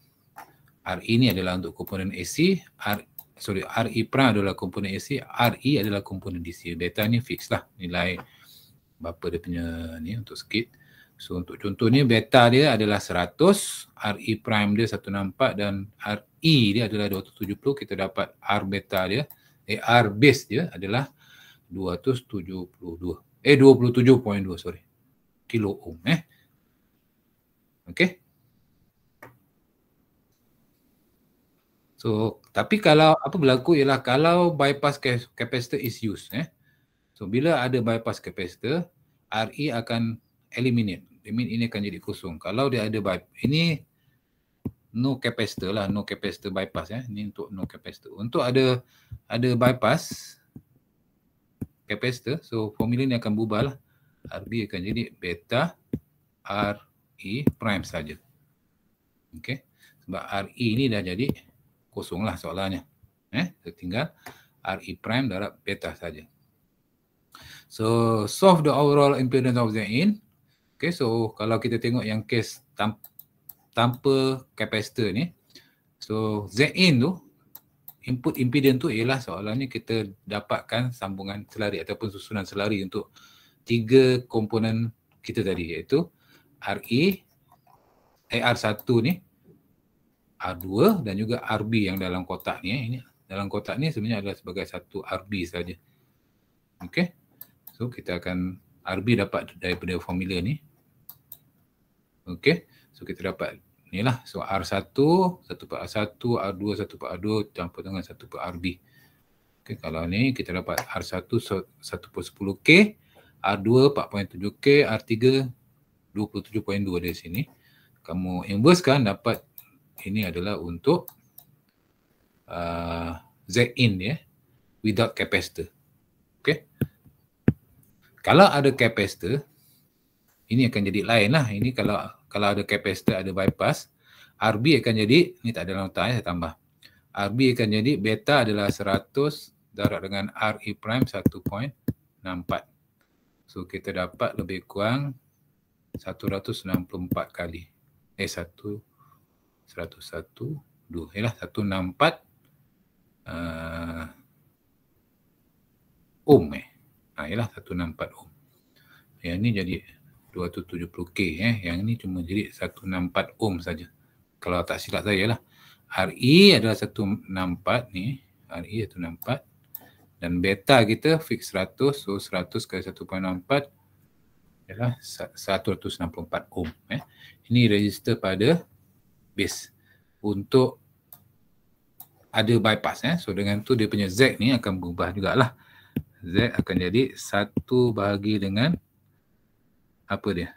RE ni adalah untuk komponen AC R sorry RE prime adalah komponen AC RE adalah komponen DC beta ni fix lah nilai berapa dia punya ni untuk skit So untuk contoh ni beta dia adalah 100, RE prime dia 164 dan RE dia adalah 270 kita dapat R beta dia, eh R base dia adalah 272. Eh 27.2 sorry. kilo ohm eh. Okey. So tapi kalau apa berlaku ialah kalau bypass capacitor is used eh. So bila ada bypass capacitor, RE akan eliminate. Limit ini akan jadi kosong. Kalau dia ada bypass, ini no capacitor lah, no capacitor bypass ya. Ini untuk no capacitor. Untuk ada ada bypass capacitor, so formula ini akan bubar lah. RB akan jadi beta RE prime saja. Okay. Sebab RE ini dah jadi kosong lah soalannya. Eh, tertinggal RE prime darab beta saja. So solve the overall impedance of the in Okay, so kalau kita tengok yang kes tam- tanpa kapasitor ni, so Zin tu input impedance tu ialah soalannya kita dapatkan sambungan selari ataupun susunan selari untuk tiga komponen kita tadi iaitu RE, eh, AR1 ni, R2 dan juga RB yang dalam kotak ni. Eh. Ini dalam kotak ni sebenarnya adalah sebagai satu RB saja. Okay. So kita akan RB dapat daripada formula ni. Okey. So kita dapat ni lah. So R1, 1 per R1, R2, 1 per R2 campur dengan 1 per RB. Okey. Kalau ni kita dapat R1, 1 per 10K. R2, 4.7K. R3, 27.2 dari sini. Kamu inverse kan dapat ini adalah untuk uh, Z-in ya. Yeah, without capacitor. Okey. Kalau ada capacitor, ini akan jadi lain lah. Ini kalau kalau ada capacitor, ada bypass, RB akan jadi, ni tak ada dalam otak eh, saya tambah. RB akan jadi beta adalah 100 darab dengan RE prime 1.64. So kita dapat lebih kurang 164 kali. Eh 1, 101, 2. Yalah 164 uh, ohm eh. Ha, yalah 164 ohm. Yang ni jadi 270k eh. Yang ni cuma jerit 164 ohm saja. Kalau tak silap saya lah. RE adalah 164 ni. RE 164. Dan beta kita fix 100. So 100 kali 1.64 ialah 164 ohm. Eh. Ini register pada base untuk ada bypass. Eh. So dengan tu dia punya Z ni akan berubah jugalah. Z akan jadi 1 bahagi dengan apa dia?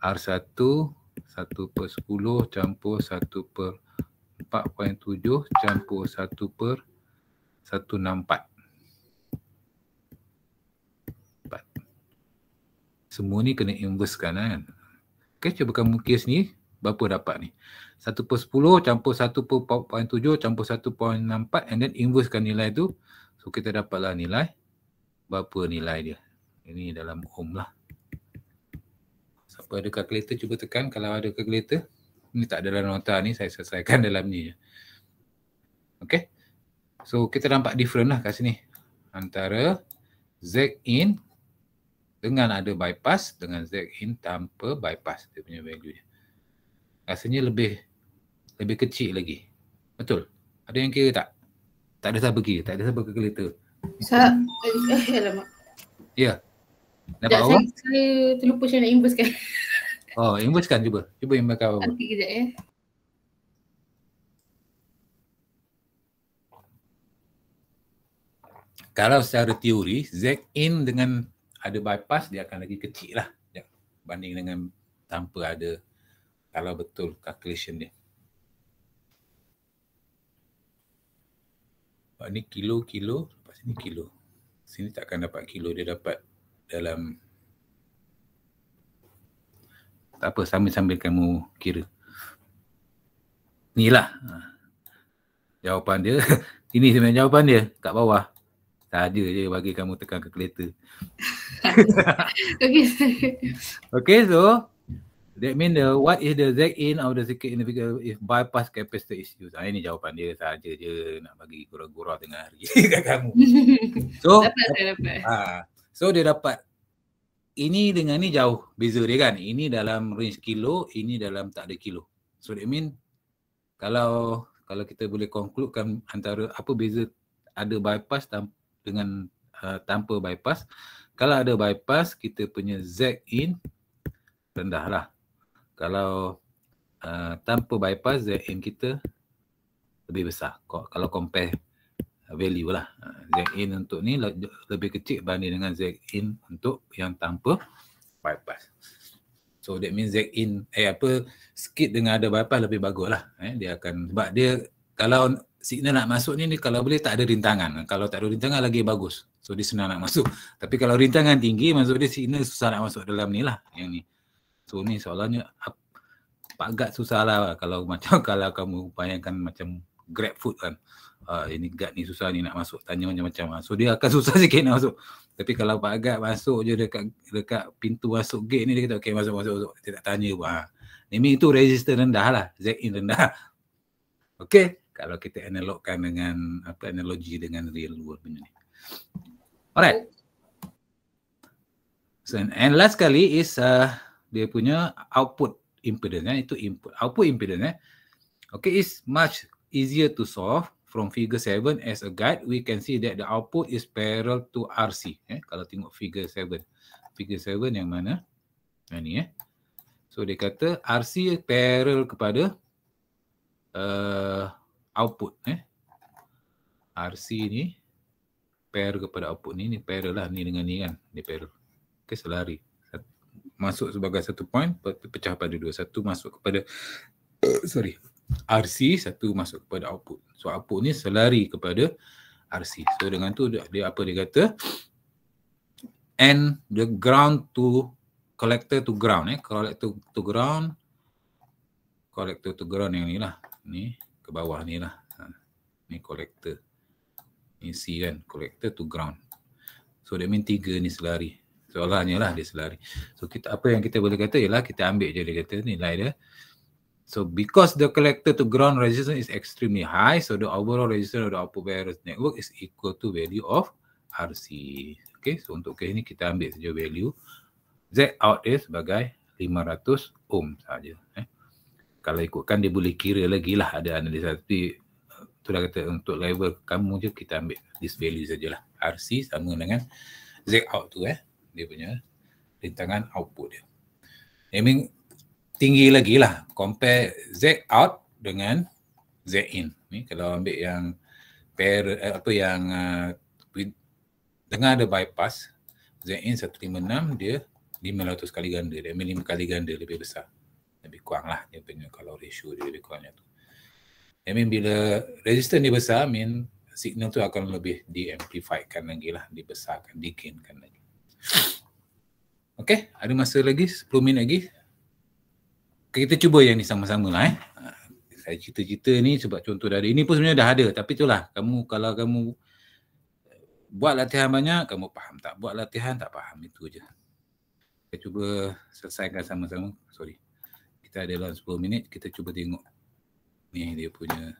R1 1 per 10 campur 1 per 4.7 campur 1 per 164. empat Semua ni kena inverse kan. Lah kan? Okey, cuba kamu kes ni. Berapa dapat ni? 1 per 10 campur 1 per 4.7 campur 1.64 and then inversekan nilai tu. So kita dapatlah nilai. Berapa nilai dia? Ini dalam ohm lah siapa ada calculator cuba tekan kalau ada calculator ni tak ada nota ni saya selesaikan dalam ni je okey so kita nampak different lah kat sini antara z in dengan ada bypass dengan z in tanpa bypass dia punya value dia rasanya lebih lebih kecil lagi betul ada yang kira tak tak ada siapa kira tak ada siapa calculator Sa- ya yeah. Sekejap saya, saya terlupa saya nak inverse kan Oh inverse kan cuba Cuba inverse kan Okey kejap ya Kalau secara teori Z in dengan ada bypass dia akan lagi kecil lah Banding dengan tanpa ada Kalau betul calculation dia ni kilo-kilo Lepas ni kilo Sini takkan dapat kilo dia dapat dalam tak apa sambil-sambil kamu kira inilah ha. jawapan dia ini sebenarnya jawapan dia kat bawah saja je bagi kamu tekan ke kereta okay. okay so That mean the what is the Z in of the circuit in if bypass capacitor is used. Ha, ah, ini jawapan dia sahaja je nak bagi gurau-gurau tengah hari kat kamu. So dapat, dapat. Ah, So dia dapat ini dengan ni jauh beza dia kan. Ini dalam range kilo, ini dalam tak ada kilo. So that mean kalau kalau kita boleh konkludkan antara apa beza ada bypass tam- dengan uh, tanpa bypass. Kalau ada bypass, kita punya Z in rendah lah. Kalau uh, tanpa bypass, Z in kita lebih besar. Kalau compare value lah. Ha, Zin untuk ni lebih kecil banding dengan Zin untuk yang tanpa bypass. So that means Zin in eh apa skip dengan ada bypass lebih bagus lah. Eh, dia akan sebab dia kalau signal nak masuk ni, ni kalau boleh tak ada rintangan. Kalau tak ada rintangan lagi bagus. So dia senang nak masuk. Tapi kalau rintangan tinggi maksud dia signal susah nak masuk dalam ni lah. Yang ni. So ni soalannya agak susah lah kalau macam kalau kamu upayakan macam grab food kan uh, ini guard ni susah ni nak masuk tanya macam-macam lah. so dia akan susah sikit nak masuk tapi kalau Pak Agat masuk je dekat dekat pintu masuk gate ni dia kata okey masuk masuk dia tak tanya pun ha. Ah. Ini itu register rendah lah, Z-in rendah. Okay, kalau kita analogkan dengan apa analogi dengan real world benda ni. Alright. So, and last kali is uh, dia punya output impedance. Eh? Itu input. Output impedance. Eh? Okay, is much easier to solve from figure 7 as a guide, we can see that the output is parallel to RC. Eh? Kalau tengok figure 7. Figure 7 yang mana? Yang ni eh. So dia kata RC parallel kepada uh, output. Eh? RC ni parallel kepada output ni. Ni parallel lah ni dengan ni kan. Ni parallel. Okay selari. Masuk sebagai satu point, pecah pada dua. Satu masuk kepada, sorry, RC satu masuk kepada output. So output ni selari kepada RC. So dengan tu dia, dia apa dia kata and the ground to collector to ground eh collector to ground collector to ground yang ni lah ni ke bawah ni lah ha. ni collector ni C kan collector to ground so that mean tiga ni selari soalannya lah dia selari so kita apa yang kita boleh kata ialah kita ambil je dia kata nilai dia So because the collector to ground resistance is extremely high, so the overall resistance of the output virus network is equal to value of RC. Okay, so untuk case ni kita ambil saja value. Z out is sebagai 500 ohm saja. Eh. Kalau ikutkan dia boleh kira lagi lah ada analisa. Tapi eh, tu dah kata untuk level kamu je kita ambil this value sajalah. RC sama dengan Z out tu eh. Dia punya rintangan output dia. I mean, tinggi lagi lah compare Z out dengan Z in. Ni kalau ambil yang pair eh, apa yang uh, dengar ada bypass Z in 156 dia 500 kali ganda. Dia ambil 5 kali ganda lebih besar. Lebih kurang lah dia punya kalau ratio dia lebih kurangnya tu. I mean bila resistance dia besar, I mean signal tu akan lebih diamplifikan lagi lah, dibesarkan, digainkan lagi. Okay, ada masa lagi, 10 minit lagi kita cuba yang ni sama-sama lah eh. Saya cerita-cerita ni sebab contoh dari Ini pun sebenarnya dah ada tapi tu lah, kamu kalau kamu buat latihan banyak kamu faham tak buat latihan tak faham itu je. Kita cuba selesaikan sama-sama. Sorry. Kita ada dalam 10 minit kita cuba tengok ni dia punya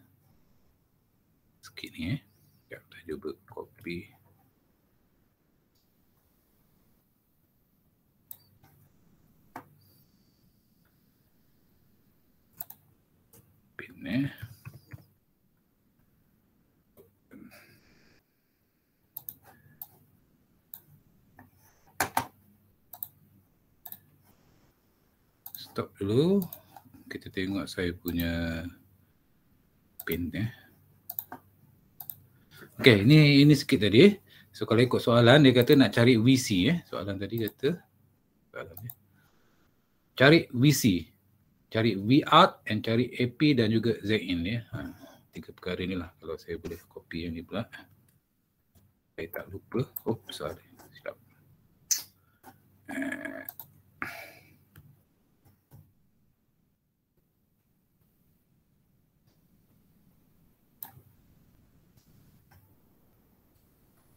skit ni eh. Kita cuba copy. né? Stop dulu. Kita tengok saya punya pin eh. Okey, ini ini sikit tadi. So kalau ikut soalan dia kata nak cari VC eh. Soalan tadi kata soalan eh. Cari VC cari V out and cari AP dan juga Z in ya. Ha, tiga perkara lah kalau saya boleh copy yang ni pula. Saya tak lupa. Eh. Oh, sorry. Silap.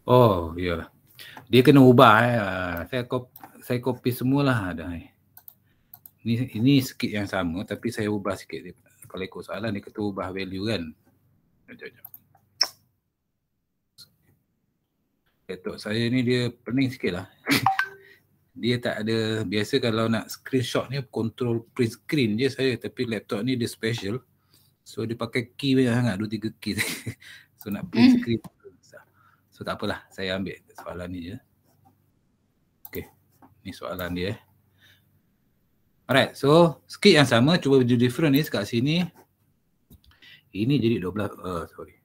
Oh, iyalah. Dia kena ubah eh. Ah, saya copy, saya copy semualah dah. Eh ni ini sikit yang sama tapi saya ubah sikit dia. kalau ikut soalan dia kata ubah value kan jom, jom. laptop saya ni dia pening sikit lah dia tak ada biasa kalau nak screenshot ni control print screen je saya tapi laptop ni dia special so dia pakai key banyak sangat 2-3 key so nak print hmm. screen so tak apalah saya ambil soalan ni je Okay, ni soalan dia eh. Alright, so sikit yang sama cuba jadi different ni kat sini. Ini jadi 12 uh, sorry.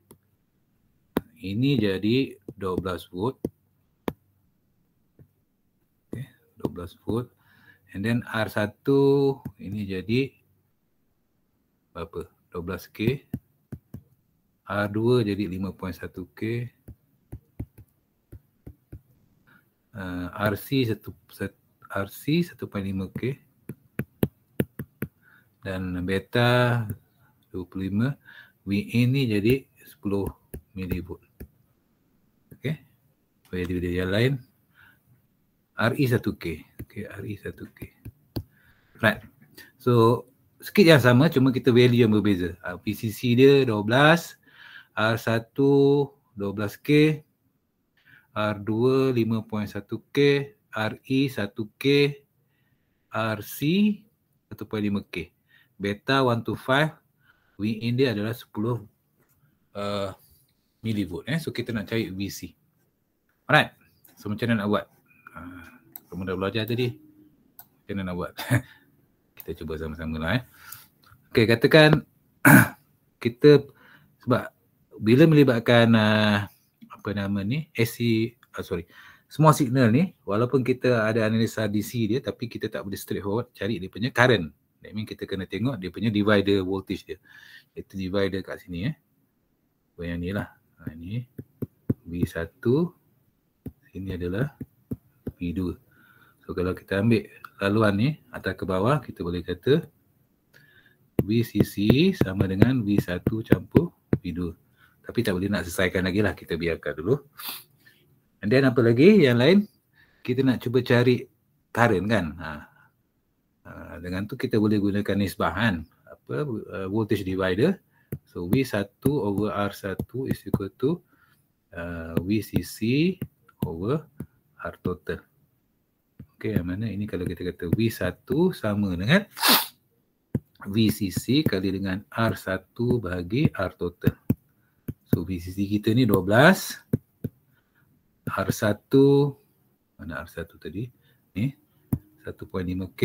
Ini jadi 12 volt. Okay, 12 volt. And then R1 ini jadi berapa? 12k. R2 jadi 5.1k. Uh, RC 1 RC 1.5k dan beta 25 VA ini jadi 10 milivolt okey boleh di dia yang lain RE 1K okey RE 1K right so sikit yang sama cuma kita value yang berbeza ah, PCC dia 12 R1 12K R2 5.1K RE 1K RC 1.5K beta 1 to 5 Win dia adalah 10 uh, millivolt eh. So kita nak cari VC Alright So macam mana nak buat uh, Kamu dah belajar tadi Macam mana nak buat Kita cuba sama-sama lah eh Okay katakan Kita sebab bila melibatkan uh, apa nama ni AC uh, sorry semua signal ni walaupun kita ada analisa DC dia tapi kita tak boleh straight forward cari dia punya current That mean kita kena tengok dia punya divider voltage dia. Itu divider kat sini eh. So yang ni lah. Ha, ni V1. Ini adalah V2. So kalau kita ambil laluan ni atas ke bawah kita boleh kata VCC sama dengan V1 campur V2. Tapi tak boleh nak selesaikan lagi lah. Kita biarkan dulu. And then apa lagi yang lain? Kita nak cuba cari current kan. Haa. Ha, dengan tu kita boleh gunakan nisbah kan apa uh, voltage divider so V1 over R1 is equal to uh, VCC over R total Okay, yang mana ini kalau kita kata V1 sama dengan VCC kali dengan R1 bahagi R total. So VCC kita ni 12. R1, mana R1 tadi? Ni 1.5K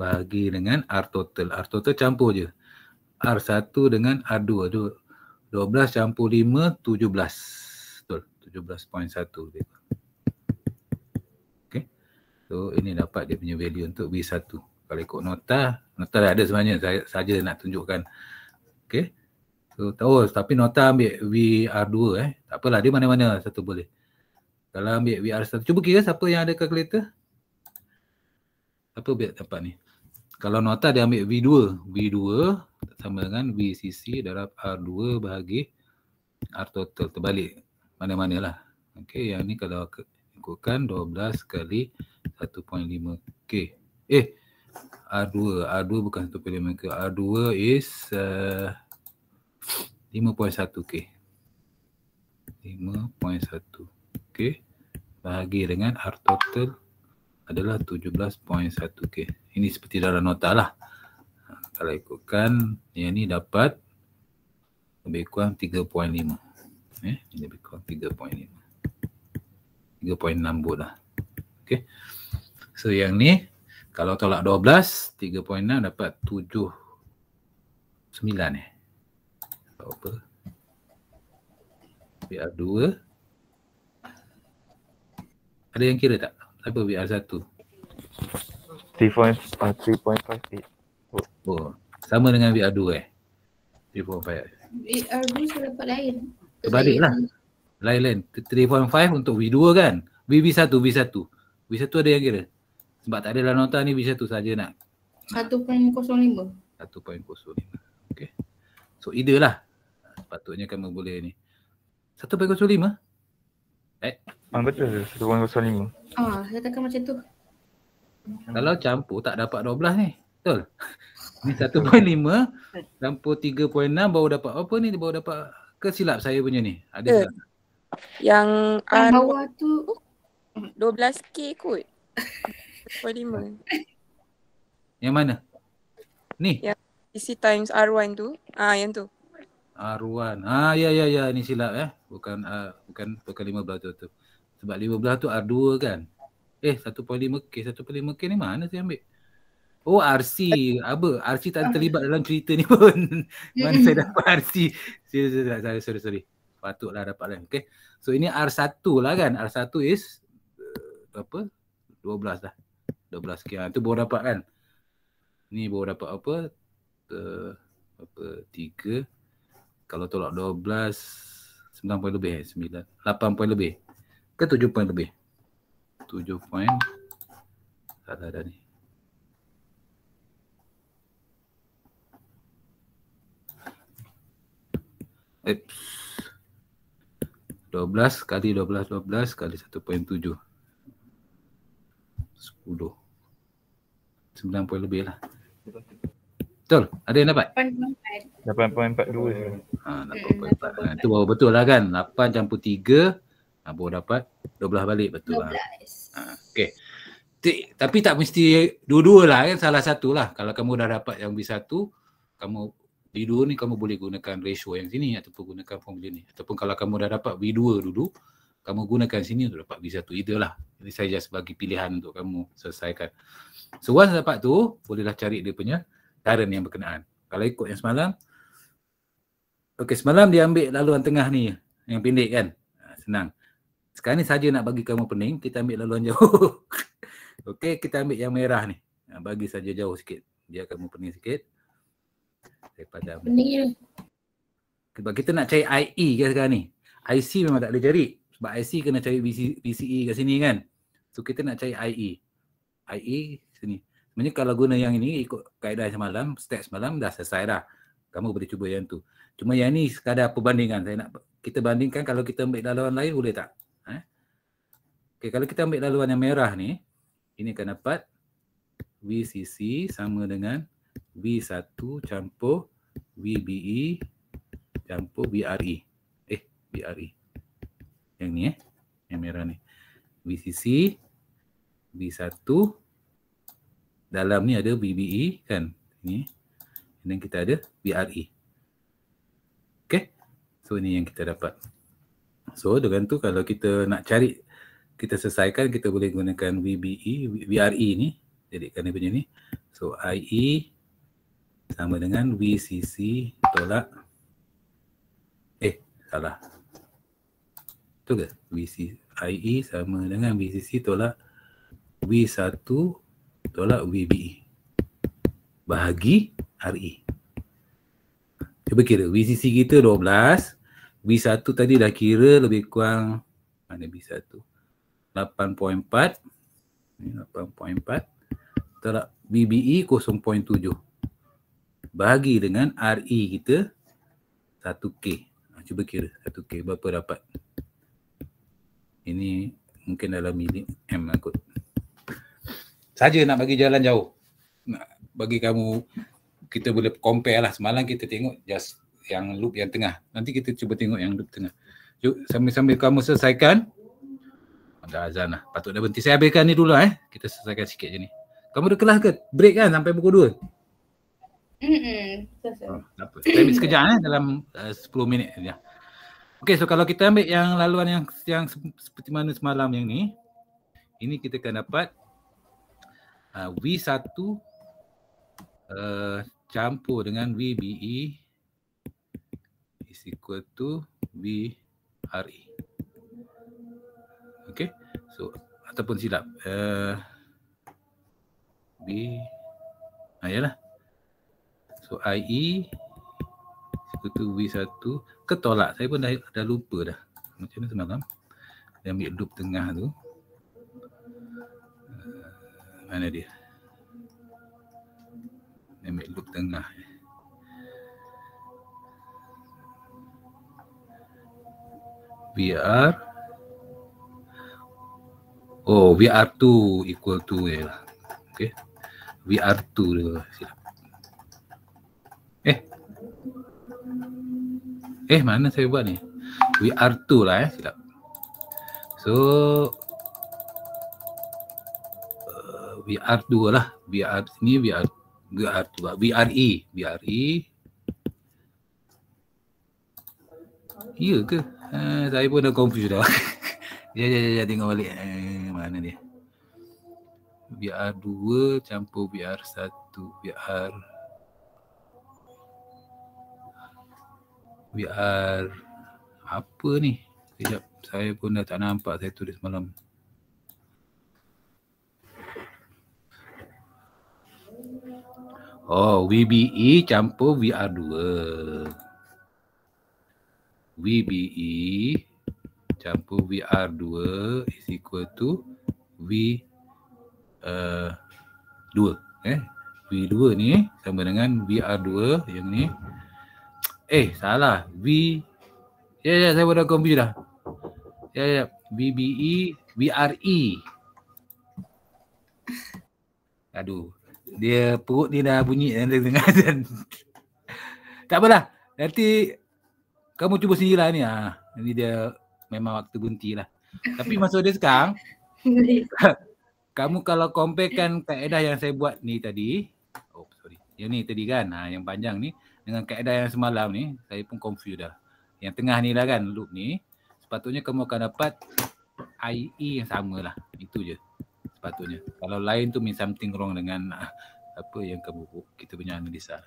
bagi dengan R total. R total campur je. R1 dengan R2. 12 campur 5, 17. Betul. 17.1. Okay. So ini dapat dia punya value untuk V1. Kalau ikut nota, nota dah ada sebenarnya. Saya saja nak tunjukkan. Okay. So, tahu oh, tapi nota ambil VR2 eh. Tak apalah dia mana-mana satu boleh. Kalau ambil VR1, cuba kira siapa yang ada kalkulator. Apa biar dapat ni? kalau nota dia ambil V2, V2 sama dengan VCC darab R2 bahagi R total terbalik. mana mana lah. Okey, yang ni kalau ikutkan 12 kali 1.5 K. Eh, R2. R2 bukan 1.5 K. R2 is uh, eh, 5.1 K. 5.1 K bahagi dengan R total adalah 17.1k. Ini seperti dalam nota lah. Ha, kalau ikutkan yang ni dapat lebih kurang 3.5. Eh, ini lebih kurang 3.5. 3.6 bot lah. Okay. So yang ni kalau tolak 12, 3.6 dapat 7. 9 eh. Tak apa. PR2. Ada yang kira tak? Apa VR1? 3.58. Uh, oh. oh. Sama dengan VR2 eh? 3.58. VR2 saya dapat lain. Terbalik lah. Lain lain. 3.5 untuk V2 kan? VB1, V1. V1 ada yang kira? Sebab tak ada dalam nota ni V1 saja nak. 1.05. 1.05. Okay. So either lah. Sepatutnya kamu boleh ni. 1.05? Eh, Ah betul 105. Ah saya takkan macam tu. Kalau campur tak dapat 12 ni. Betul. Ni 1.5 campur 3.6 baru dapat apa ni baru dapat ke silap saya punya ni. Ada tak? Yang yang uh, bawah tu 12k kot. 1.5. Yang mana? Ni. Yang isi times R1 tu. Ah yang tu. Arwan. Ah ya ya ya ini silap eh. Bukan uh, bukan bukan 15 tu tu. Sebab 15 tu R2 kan. Eh 1.5k 1.5k ni mana saya ambil? Oh RC apa? RC tak ah. terlibat dalam cerita ni pun. mana saya dapat RC? Sorry saya sorry. sorry. Patutlah dapat lain. Okay. So ini R1 lah kan. R1 is uh, apa? 12 dah. 12 sekian. Ah, tu baru dapat kan? Ni baru dapat apa? Uh, apa? 3 kalau tolak 12 9 poin lebih 9 eh, 8 poin lebih ke 7 poin lebih 7 poin tak ada ada ni Eps. 12 kali 12 12 kali 1.7 10 9 poin lebih lah Betul? Ada yang dapat? 8.42 ha, 8.42 hmm, Itu baru betul lah kan 8 campur 3 ha, ah, Baru dapat 12 balik betul 12 lah. ha, Okay T- Tapi tak mesti dua-dua lah kan Salah satu lah. Kalau kamu dah dapat yang B1 Kamu B2 ni kamu boleh gunakan ratio yang sini Ataupun gunakan formula ni Ataupun kalau kamu dah dapat B2 dulu kamu gunakan sini untuk dapat B1 Either lah Ini saya just bagi pilihan untuk kamu selesaikan So once dapat tu Bolehlah cari dia punya current yang berkenaan. Kalau ikut yang semalam, okey semalam dia ambil laluan tengah ni yang pendek kan? Ha, senang. Sekarang ni saja nak bagi kamu pening, kita ambil laluan jauh. okey, kita ambil yang merah ni. Ha, bagi saja jauh sikit. Dia akan pening sikit. Daripada pening ni. Sebab kita nak cari IE ke sekarang ni? IC memang tak boleh cari. Sebab IC kena cari VCE kat sini kan? So kita nak cari IE. IE sini. Maksudnya kalau guna yang ini ikut kaedah semalam, step semalam dah selesai dah. Kamu boleh cuba yang tu. Cuma yang ni sekadar perbandingan. Saya nak kita bandingkan kalau kita ambil laluan lain boleh tak? Eh? Ha? Okay, kalau kita ambil laluan yang merah ni, ini akan dapat VCC sama dengan V1 campur VBE campur VRE. Eh, VRE. Yang ni eh. Yang merah ni. VCC V1 dalam ni ada BBE kan ni dan kita ada BRE okay? so ni yang kita dapat so dengan tu kalau kita nak cari kita selesaikan kita boleh gunakan VBE VRE ni jadi kena punya ni so IE sama dengan VCC tolak eh salah tu ke VC IE sama dengan VCC tolak V1 tolak VBE bahagi RI. E. Cuba kira VCC kita 12, V1 tadi dah kira lebih kurang mana V1? 8.4 8.4 tolak VBE 0.7 bahagi dengan RE kita 1K. Ha, cuba kira 1K berapa dapat? Ini mungkin dalam milik M lah kot saja nak bagi jalan jauh nak bagi kamu kita boleh compare lah semalam kita tengok just yang loop yang tengah nanti kita cuba tengok yang loop tengah Jom, sambil-sambil kamu selesaikan ada azan lah patut dah berhenti saya habiskan ni dulu lah, eh kita selesaikan sikit je ni kamu dah kelas ke break kan sampai pukul 2 Mm-mm. Oh, apa. Saya sekejap eh, dalam eh, uh, 10 minit ya. Okey so kalau kita ambil yang laluan yang yang seperti mana semalam yang ni ini kita akan dapat V1 uh, ah, eh, campur dengan VBE is equal to VRE. Okay. So, ataupun silap. Uh, eh, B. Ayalah. Ah, so, IE is equal to V1. Ketolak. Saya pun dah, dah lupa dah. Macam mana semalam? Dia ambil loop tengah tu mana dia ambil loop tengah VR oh VR2 equal to eh lah. okay. VR2 dia silap eh eh mana saya buat ni VR2 lah eh silap so VR2 lah. VR ni VR VR2. Lah. VRE, VRE. Ya ke? Uh, saya pun dah confuse dah. Ya, ya, ya, ya, tengok balik eh, mana dia. VR2 campur VR1, VR VR apa ni? Sekejap, saya pun dah tak nampak saya tulis malam. Oh, VBE campur VR2. VBE campur VR2 is equal to V2. Uh, eh? V2 ni sama dengan VR2 yang ni. Eh, salah. V... Ya, ya, saya pun dah dah. Ya, ya. Yeah. VBE, VRE. Aduh dia perut dia dah bunyi dan dia dan tak apalah nanti kamu cuba sendirilah ni ah ha. ni dia memang waktu gunti lah tapi masa dia sekarang kamu kalau comparekan kaedah yang saya buat ni tadi oh sorry yang ni tadi kan ha, yang panjang ni dengan kaedah yang semalam ni saya pun confuse dah yang tengah ni lah kan loop ni sepatutnya kamu akan dapat IE yang samalah itu je sepatutnya. Kalau lain tu mean something wrong dengan ah, apa yang kamu kita punya analisa. Lah.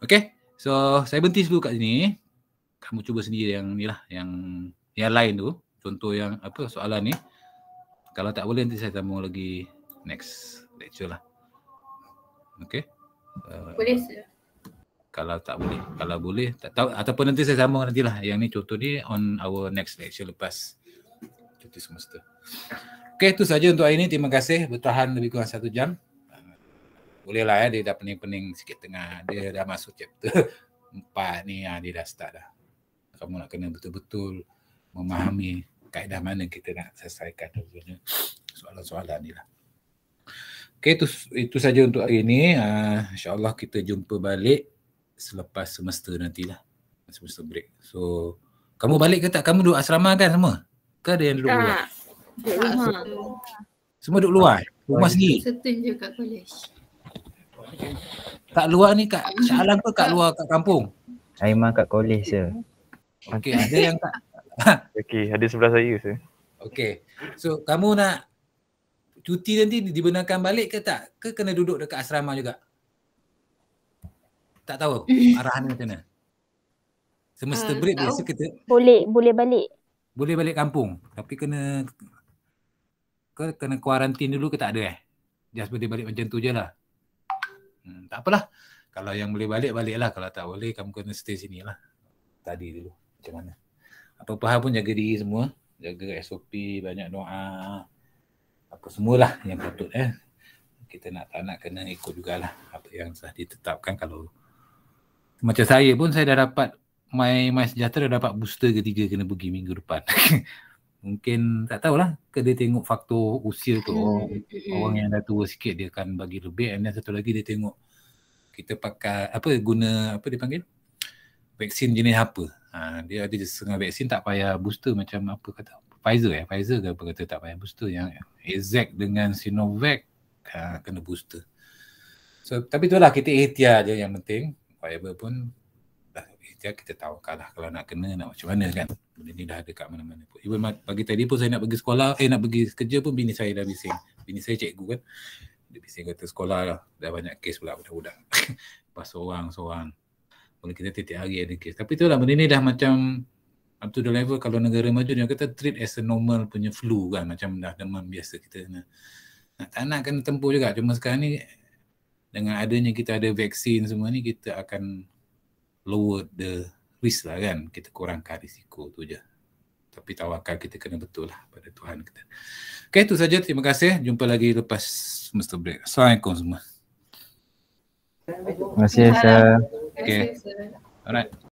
Okay, so saya berhenti dulu kat sini. Kamu cuba sendiri yang ni lah, yang yang lain tu. Contoh yang apa soalan ni. Kalau tak boleh nanti saya sambung lagi next lecture lah. Okay. Eh, boleh kalau tak boleh kalau boleh tak tahu ataupun nanti saya sambung nantilah yang ni contoh ni on our next lecture lepas cuti semester Okay, itu saja untuk hari ini. Terima kasih. Bertahan lebih kurang satu jam. Bolehlah ya, eh, dia dah pening-pening sikit tengah. Dia dah masuk chapter empat ni, ha, dia dah start dah. Kamu nak kena betul-betul memahami kaedah mana kita nak selesaikan sebenarnya soalan-soalan ni lah. Okey, itu, itu saja untuk hari ini. Ha, ah, InsyaAllah kita jumpa balik selepas semester nantilah. Semester break. So, kamu balik ke tak? Kamu duduk asrama kan semua? Kau ada yang duduk? Tak. Bulan? Ah, rumah. Semua duduk luar. Rumah sendiri. Certain je kat college. Tak luar ni kat Syahalan ke kat luar kat kampung? Aiman kat kolej je. Okey, ada yang kat Okey, ada sebelah saya saya. Okey. So, kamu nak cuti nanti dibenarkan balik ke tak? Ke kena duduk dekat asrama juga? Tak tahu arahan macam mana. Semester ah, break uh, biasa kita. Boleh, boleh balik. Boleh balik kampung. Tapi kena ke kena kuarantin dulu ke tak ada eh? Just seperti balik macam tu je lah. Hmm, tak apalah. Kalau yang boleh balik, balik lah. Kalau tak boleh, kamu kena stay sini lah. Tadi dulu. Macam mana. Apa-apa hal pun jaga diri semua. Jaga SOP, banyak doa. Apa semualah yang patut eh. Kita nak tak nak kena ikut jugalah. Apa yang sudah ditetapkan kalau. Macam saya pun saya dah dapat. My, my sejahtera dapat booster ketiga kena pergi minggu depan. Mungkin tak tahulah ke dia tengok faktor usia tu hmm, orang, orang yang dah tua sikit dia akan bagi lebih and then satu lagi dia tengok kita pakai apa guna apa dia panggil vaksin jenis apa ha, dia ada setengah vaksin tak payah booster macam apa kata Pfizer eh Pfizer ke apa kata tak payah booster yang exact dengan Sinovac ha, kena booster so tapi itulah kita ikhtiar je yang penting whatever pun ikhtiar kita tahu kalah kalau nak kena nak macam mana kan benda ni dah ada kat mana-mana pun even pagi tadi pun saya nak pergi sekolah eh nak pergi kerja pun bini saya dah bising bini saya cikgu kan dia bising kata sekolah lah dah banyak kes pula budak-budak lepas seorang-seorang boleh kita tiap hari ada kes tapi itulah benda ni dah macam up to the level kalau negara maju dia kata treat as a normal punya flu kan macam dah demam biasa kita nak nak tak nak kena tempuh juga cuma sekarang ni dengan adanya kita ada vaksin semua ni kita akan lower the risk lah kan kita kurangkan risiko tu je tapi tawakal kita kena betul lah pada Tuhan kita Okay itu saja terima kasih jumpa lagi lepas semester break Assalamualaikum semua terima kasih sir. ok alright